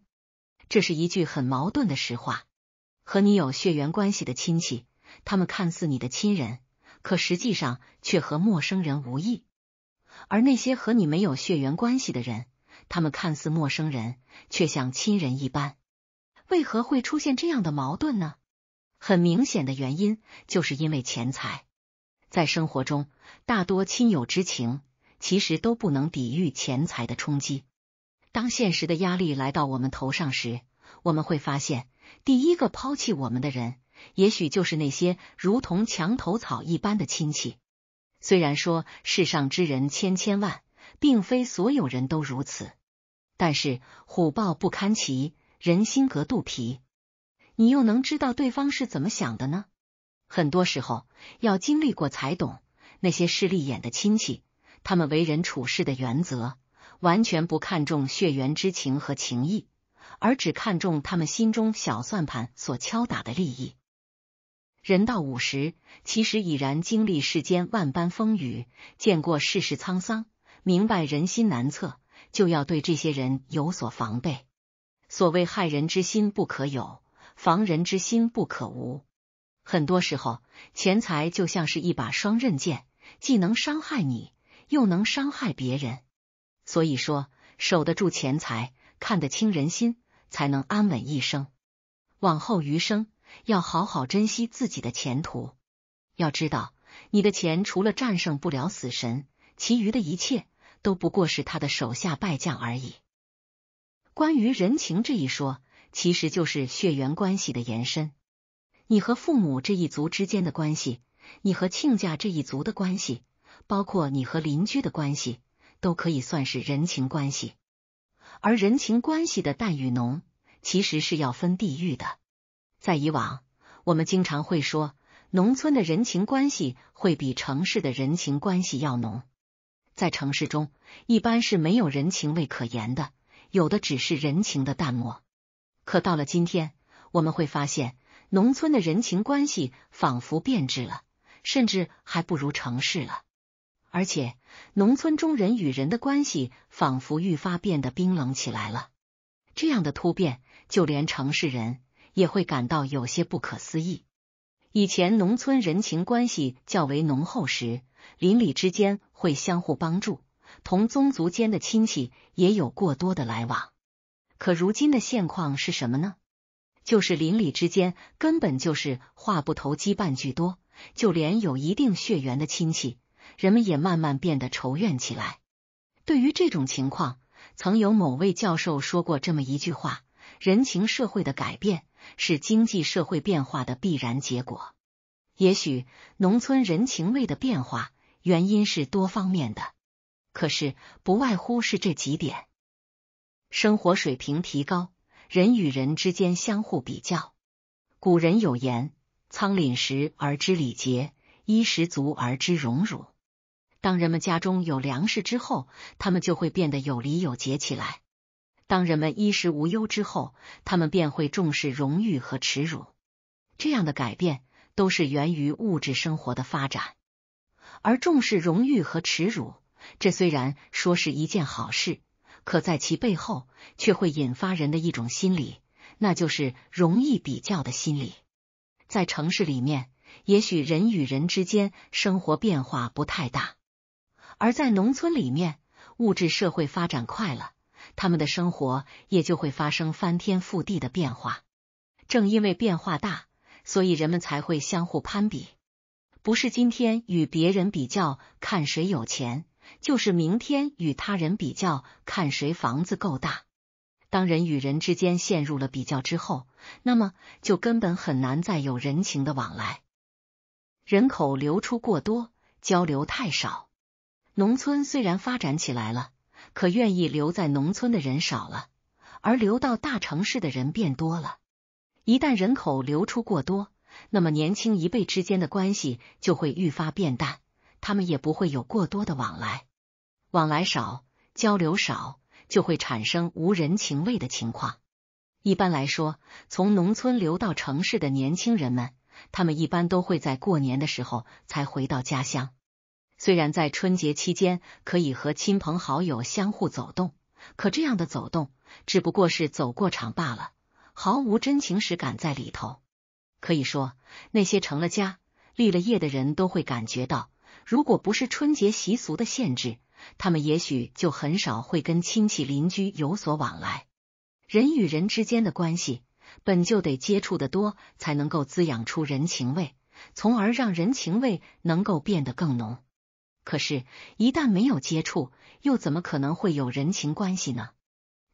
这是一句很矛盾的实话。和你有血缘关系的亲戚，他们看似你的亲人，可实际上却和陌生人无异。而那些和你没有血缘关系的人，他们看似陌生人，却像亲人一般。为何会出现这样的矛盾呢？很明显的原因就是因为钱财。在生活中，大多亲友之情其实都不能抵御钱财的冲击。当现实的压力来到我们头上时，我们会发现，第一个抛弃我们的人，也许就是那些如同墙头草一般的亲戚。虽然说世上之人千千万。并非所有人都如此，但是虎豹不堪骑，人心隔肚皮。你又能知道对方是怎么想的呢？很多时候要经历过才懂。那些势利眼的亲戚，他们为人处事的原则，完全不看重血缘之情和情谊，而只看重他们心中小算盘所敲打的利益。人到五十，其实已然经历世间万般风雨，见过世事沧桑。明白人心难测，就要对这些人有所防备。所谓害人之心不可有，防人之心不可无。很多时候，钱财就像是一把双刃剑，既能伤害你，又能伤害别人。所以说，守得住钱财，看得清人心，才能安稳一生。往后余生，要好好珍惜自己的前途。要知道，你的钱除了战胜不了死神，其余的一切。都不过是他的手下败将而已。关于人情这一说，其实就是血缘关系的延伸。你和父母这一族之间的关系，你和亲家这一族的关系，包括你和邻居的关系，都可以算是人情关系。而人情关系的淡与浓，其实是要分地域的。在以往，我们经常会说，农村的人情关系会比城市的人情关系要浓。在城市中，一般是没有人情味可言的，有的只是人情的淡漠。可到了今天，我们会发现，农村的人情关系仿佛变质了，甚至还不如城市了。而且，农村中人与人的关系仿佛愈发变得冰冷起来了。这样的突变，就连城市人也会感到有些不可思议。以前，农村人情关系较为浓厚时。邻里之间会相互帮助，同宗族间的亲戚也有过多的来往。可如今的现况是什么呢？就是邻里之间根本就是话不投机半句多，就连有一定血缘的亲戚，人们也慢慢变得仇怨起来。对于这种情况，曾有某位教授说过这么一句话：“人情社会的改变是经济社会变化的必然结果。”也许农村人情味的变化。原因是多方面的，可是不外乎是这几点：生活水平提高，人与人之间相互比较。古人有言：“仓廪实而知礼节，衣食足而知荣辱。”当人们家中有粮食之后，他们就会变得有礼有节起来；当人们衣食无忧之后，他们便会重视荣誉和耻辱。这样的改变都是源于物质生活的发展。而重视荣誉和耻辱，这虽然说是一件好事，可在其背后却会引发人的一种心理，那就是容易比较的心理。在城市里面，也许人与人之间生活变化不太大；而在农村里面，物质社会发展快了，他们的生活也就会发生翻天覆地的变化。正因为变化大，所以人们才会相互攀比。不是今天与别人比较看谁有钱，就是明天与他人比较看谁房子够大。当人与人之间陷入了比较之后，那么就根本很难再有人情的往来。人口流出过多，交流太少。农村虽然发展起来了，可愿意留在农村的人少了，而留到大城市的人变多了。一旦人口流出过多。那么年轻一辈之间的关系就会愈发变淡，他们也不会有过多的往来，往来少，交流少，就会产生无人情味的情况。一般来说，从农村流到城市的年轻人们，他们一般都会在过年的时候才回到家乡。虽然在春节期间可以和亲朋好友相互走动，可这样的走动只不过是走过场罢了，毫无真情实感在里头。可以说，那些成了家、立了业的人都会感觉到，如果不是春节习俗的限制，他们也许就很少会跟亲戚邻居有所往来。人与人之间的关系，本就得接触的多，才能够滋养出人情味，从而让人情味能够变得更浓。可是，一旦没有接触，又怎么可能会有人情关系呢？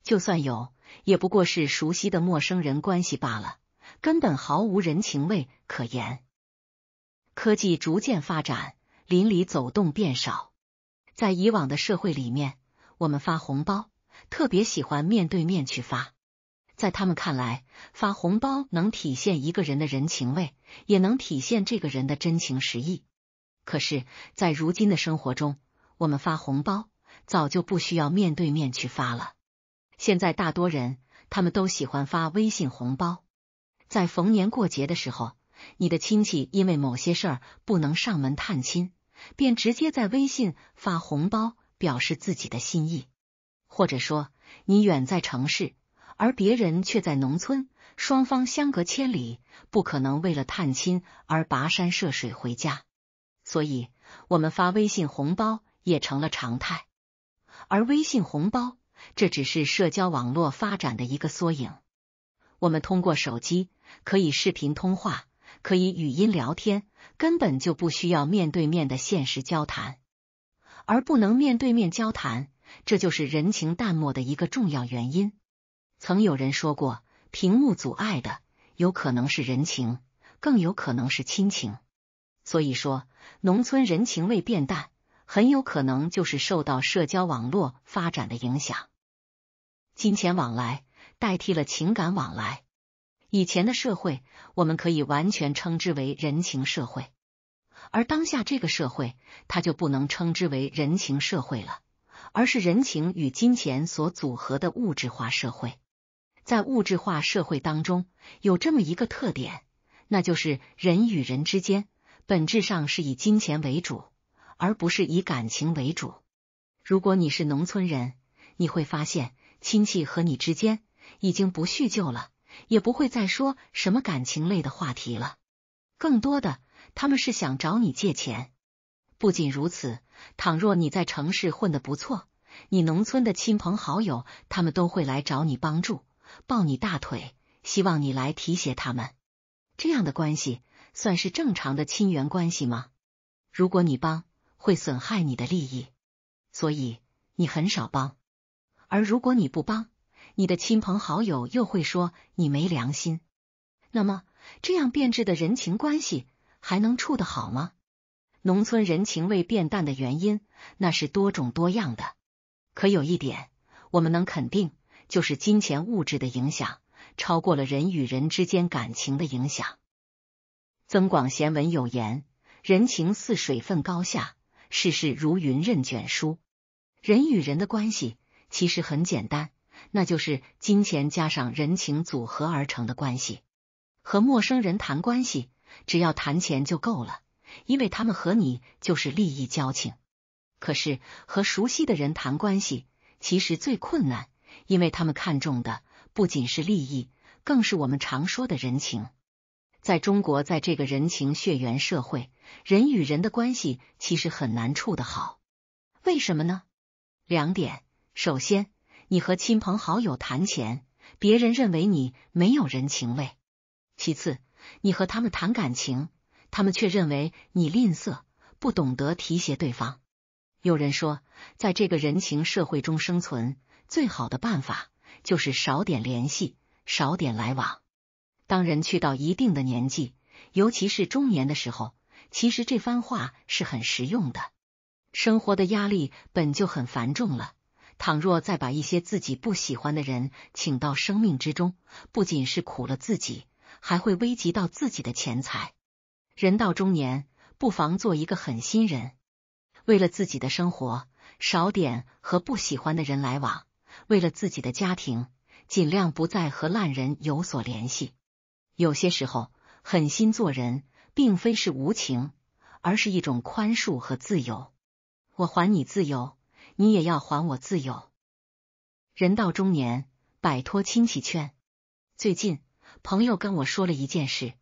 就算有，也不过是熟悉的陌生人关系罢了。根本毫无人情味可言。科技逐渐发展，邻里走动变少。在以往的社会里面，我们发红包特别喜欢面对面去发。在他们看来，发红包能体现一个人的人情味，也能体现这个人的真情实意。可是，在如今的生活中，我们发红包早就不需要面对面去发了。现在大多人他们都喜欢发微信红包。在逢年过节的时候，你的亲戚因为某些事儿不能上门探亲，便直接在微信发红包表示自己的心意。或者说，你远在城市，而别人却在农村，双方相隔千里，不可能为了探亲而跋山涉水回家，所以我们发微信红包也成了常态。而微信红包，这只是社交网络发展的一个缩影。我们通过手机。可以视频通话，可以语音聊天，根本就不需要面对面的现实交谈。而不能面对面交谈，这就是人情淡漠的一个重要原因。曾有人说过，屏幕阻碍的，有可能是人情，更有可能是亲情。所以说，农村人情味变淡，很有可能就是受到社交网络发展的影响，金钱往来代替了情感往来。以前的社会，我们可以完全称之为人情社会；而当下这个社会，它就不能称之为人情社会了，而是人情与金钱所组合的物质化社会。在物质化社会当中，有这么一个特点，那就是人与人之间本质上是以金钱为主，而不是以感情为主。如果你是农村人，你会发现亲戚和你之间已经不叙旧了。也不会再说什么感情类的话题了。更多的，他们是想找你借钱。不仅如此，倘若你在城市混得不错，你农村的亲朋好友，他们都会来找你帮助，抱你大腿，希望你来提携他们。这样的关系算是正常的亲缘关系吗？如果你帮，会损害你的利益，所以你很少帮。而如果你不帮，你的亲朋好友又会说你没良心，那么这样变质的人情关系还能处得好吗？农村人情味变淡的原因那是多种多样的，可有一点我们能肯定，就是金钱物质的影响超过了人与人之间感情的影响。增广贤文有言：“人情似水分高下，世事如云任卷舒。”人与人的关系其实很简单。那就是金钱加上人情组合而成的关系。和陌生人谈关系，只要谈钱就够了，因为他们和你就是利益交情。可是和熟悉的人谈关系，其实最困难，因为他们看重的不仅是利益，更是我们常说的人情。在中国，在这个人情血缘社会，人与人的关系其实很难处得好。为什么呢？两点，首先。你和亲朋好友谈钱，别人认为你没有人情味；其次，你和他们谈感情，他们却认为你吝啬，不懂得提携对方。有人说，在这个人情社会中生存，最好的办法就是少点联系，少点来往。当人去到一定的年纪，尤其是中年的时候，其实这番话是很实用的。生活的压力本就很繁重了。倘若再把一些自己不喜欢的人请到生命之中，不仅是苦了自己，还会危及到自己的钱财。人到中年，不妨做一个狠心人，为了自己的生活，少点和不喜欢的人来往；为了自己的家庭，尽量不再和烂人有所联系。有些时候，狠心做人，并非是无情，而是一种宽恕和自由。我还你自由。你也要还我自由。人到中年，摆脱亲戚圈。最近朋友跟我说了一件事：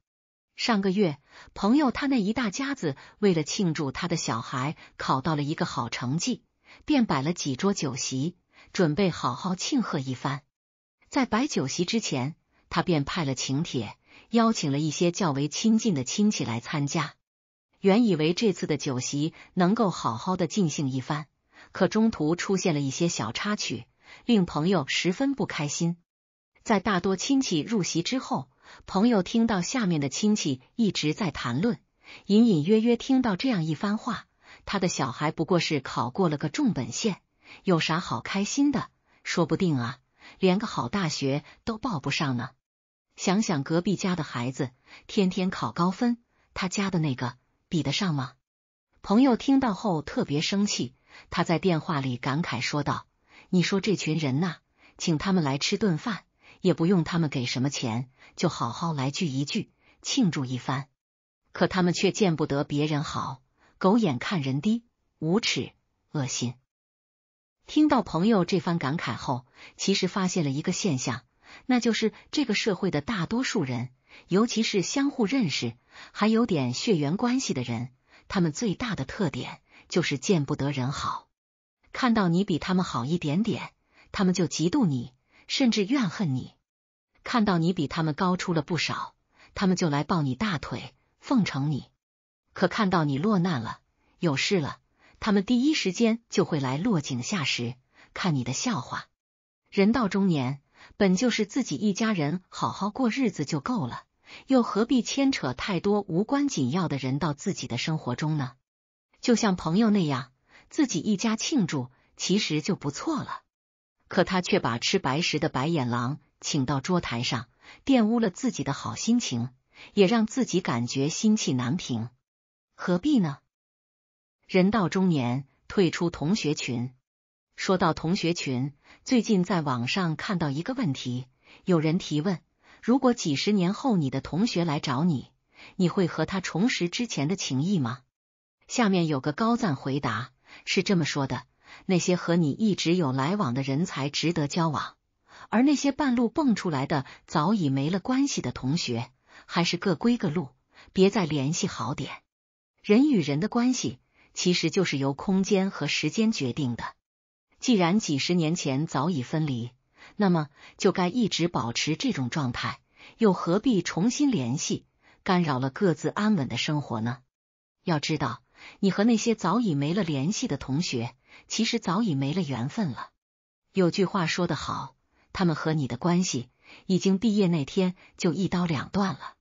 上个月，朋友他那一大家子为了庆祝他的小孩考到了一个好成绩，便摆了几桌酒席，准备好好庆贺一番。在摆酒席之前，他便派了请帖，邀请了一些较为亲近的亲戚来参加。原以为这次的酒席能够好好的尽兴一番。可中途出现了一些小插曲，令朋友十分不开心。在大多亲戚入席之后，朋友听到下面的亲戚一直在谈论，隐隐约约听到这样一番话：他的小孩不过是考过了个重本线，有啥好开心的？说不定啊，连个好大学都报不上呢。想想隔壁家的孩子天天考高分，他家的那个比得上吗？朋友听到后特别生气。他在电话里感慨说道：“你说这群人呐，请他们来吃顿饭，也不用他们给什么钱，就好好来聚一聚，庆祝一番。可他们却见不得别人好，狗眼看人低，无耻，恶心。”听到朋友这番感慨后，其实发现了一个现象，那就是这个社会的大多数人，尤其是相互认识还有点血缘关系的人，他们最大的特点。就是见不得人好，看到你比他们好一点点，他们就嫉妒你，甚至怨恨你；看到你比他们高出了不少，他们就来抱你大腿，奉承你；可看到你落难了，有事了，他们第一时间就会来落井下石，看你的笑话。人到中年，本就是自己一家人好好过日子就够了，又何必牵扯太多无关紧要的人到自己的生活中呢？就像朋友那样，自己一家庆祝其实就不错了。可他却把吃白食的白眼狼请到桌台上，玷污了自己的好心情，也让自己感觉心气难平。何必呢？人到中年，退出同学群。说到同学群，最近在网上看到一个问题，有人提问：如果几十年后你的同学来找你，你会和他重拾之前的情谊吗？下面有个高赞回答是这么说的：那些和你一直有来往的人才值得交往，而那些半路蹦出来的、早已没了关系的同学，还是各归各路，别再联系。好点人与人的关系其实就是由空间和时间决定的。既然几十年前早已分离，那么就该一直保持这种状态，又何必重新联系，干扰了各自安稳的生活呢？要知道。你和那些早已没了联系的同学，其实早已没了缘分了。有句话说得好，他们和你的关系，已经毕业那天就一刀两断了。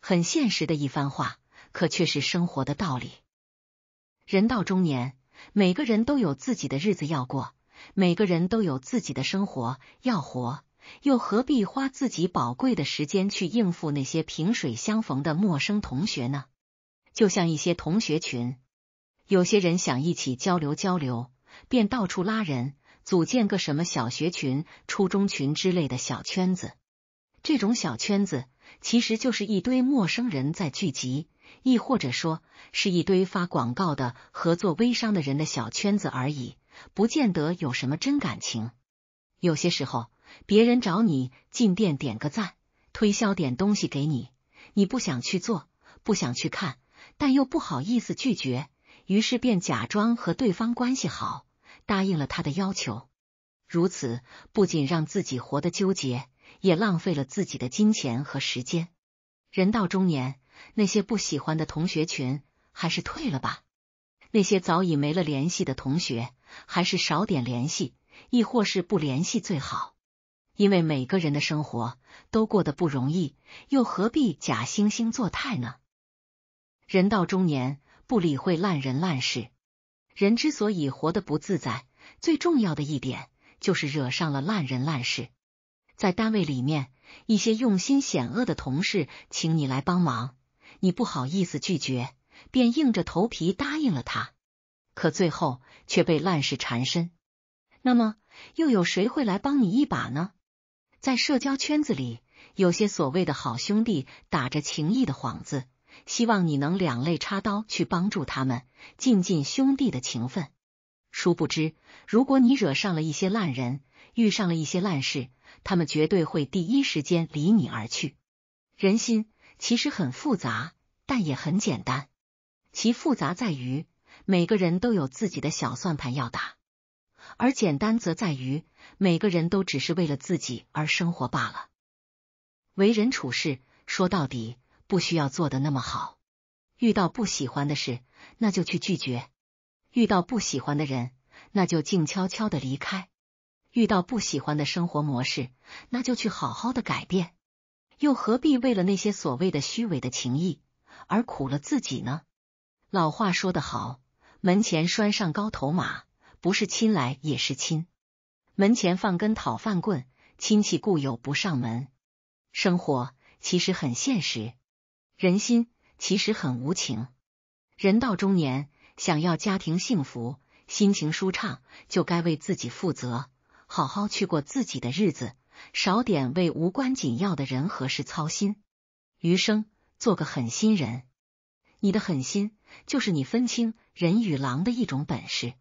很现实的一番话，可却是生活的道理。人到中年，每个人都有自己的日子要过，每个人都有自己的生活要活，又何必花自己宝贵的时间去应付那些萍水相逢的陌生同学呢？就像一些同学群，有些人想一起交流交流，便到处拉人，组建个什么小学群、初中群之类的小圈子。这种小圈子其实就是一堆陌生人在聚集，亦或者说是一堆发广告的合作微商的人的小圈子而已，不见得有什么真感情。有些时候，别人找你进店点个赞，推销点东西给你，你不想去做，不想去看。但又不好意思拒绝，于是便假装和对方关系好，答应了他的要求。如此不仅让自己活得纠结，也浪费了自己的金钱和时间。人到中年，那些不喜欢的同学群还是退了吧。那些早已没了联系的同学，还是少点联系，亦或是不联系最好。因为每个人的生活都过得不容易，又何必假惺惺作态呢？人到中年，不理会烂人烂事。人之所以活得不自在，最重要的一点就是惹上了烂人烂事。在单位里面，一些用心险恶的同事请你来帮忙，你不好意思拒绝，便硬着头皮答应了他，可最后却被烂事缠身。那么，又有谁会来帮你一把呢？在社交圈子里，有些所谓的好兄弟，打着情谊的幌子。希望你能两肋插刀去帮助他们，尽尽兄弟的情分。殊不知，如果你惹上了一些烂人，遇上了一些烂事，他们绝对会第一时间离你而去。人心其实很复杂，但也很简单。其复杂在于每个人都有自己的小算盘要打，而简单则在于每个人都只是为了自己而生活罢了。为人处事，说到底。不需要做的那么好。遇到不喜欢的事，那就去拒绝；遇到不喜欢的人，那就静悄悄的离开；遇到不喜欢的生活模式，那就去好好的改变。又何必为了那些所谓的虚伪的情谊而苦了自己呢？老话说得好：“门前拴上高头马，不是亲来也是亲；门前放根讨饭棍，亲戚故友不上门。”生活其实很现实。人心其实很无情，人到中年，想要家庭幸福、心情舒畅，就该为自己负责，好好去过自己的日子，少点为无关紧要的人和事操心。余生做个狠心人，你的狠心就是你分清人与狼的一种本事。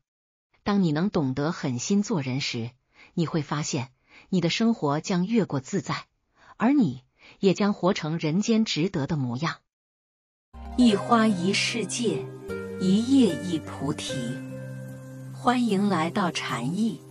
当你能懂得狠心做人时，你会发现你的生活将越过自在，而你。也将活成人间值得的模样。一花一世界，一叶一菩提。欢迎来到禅意。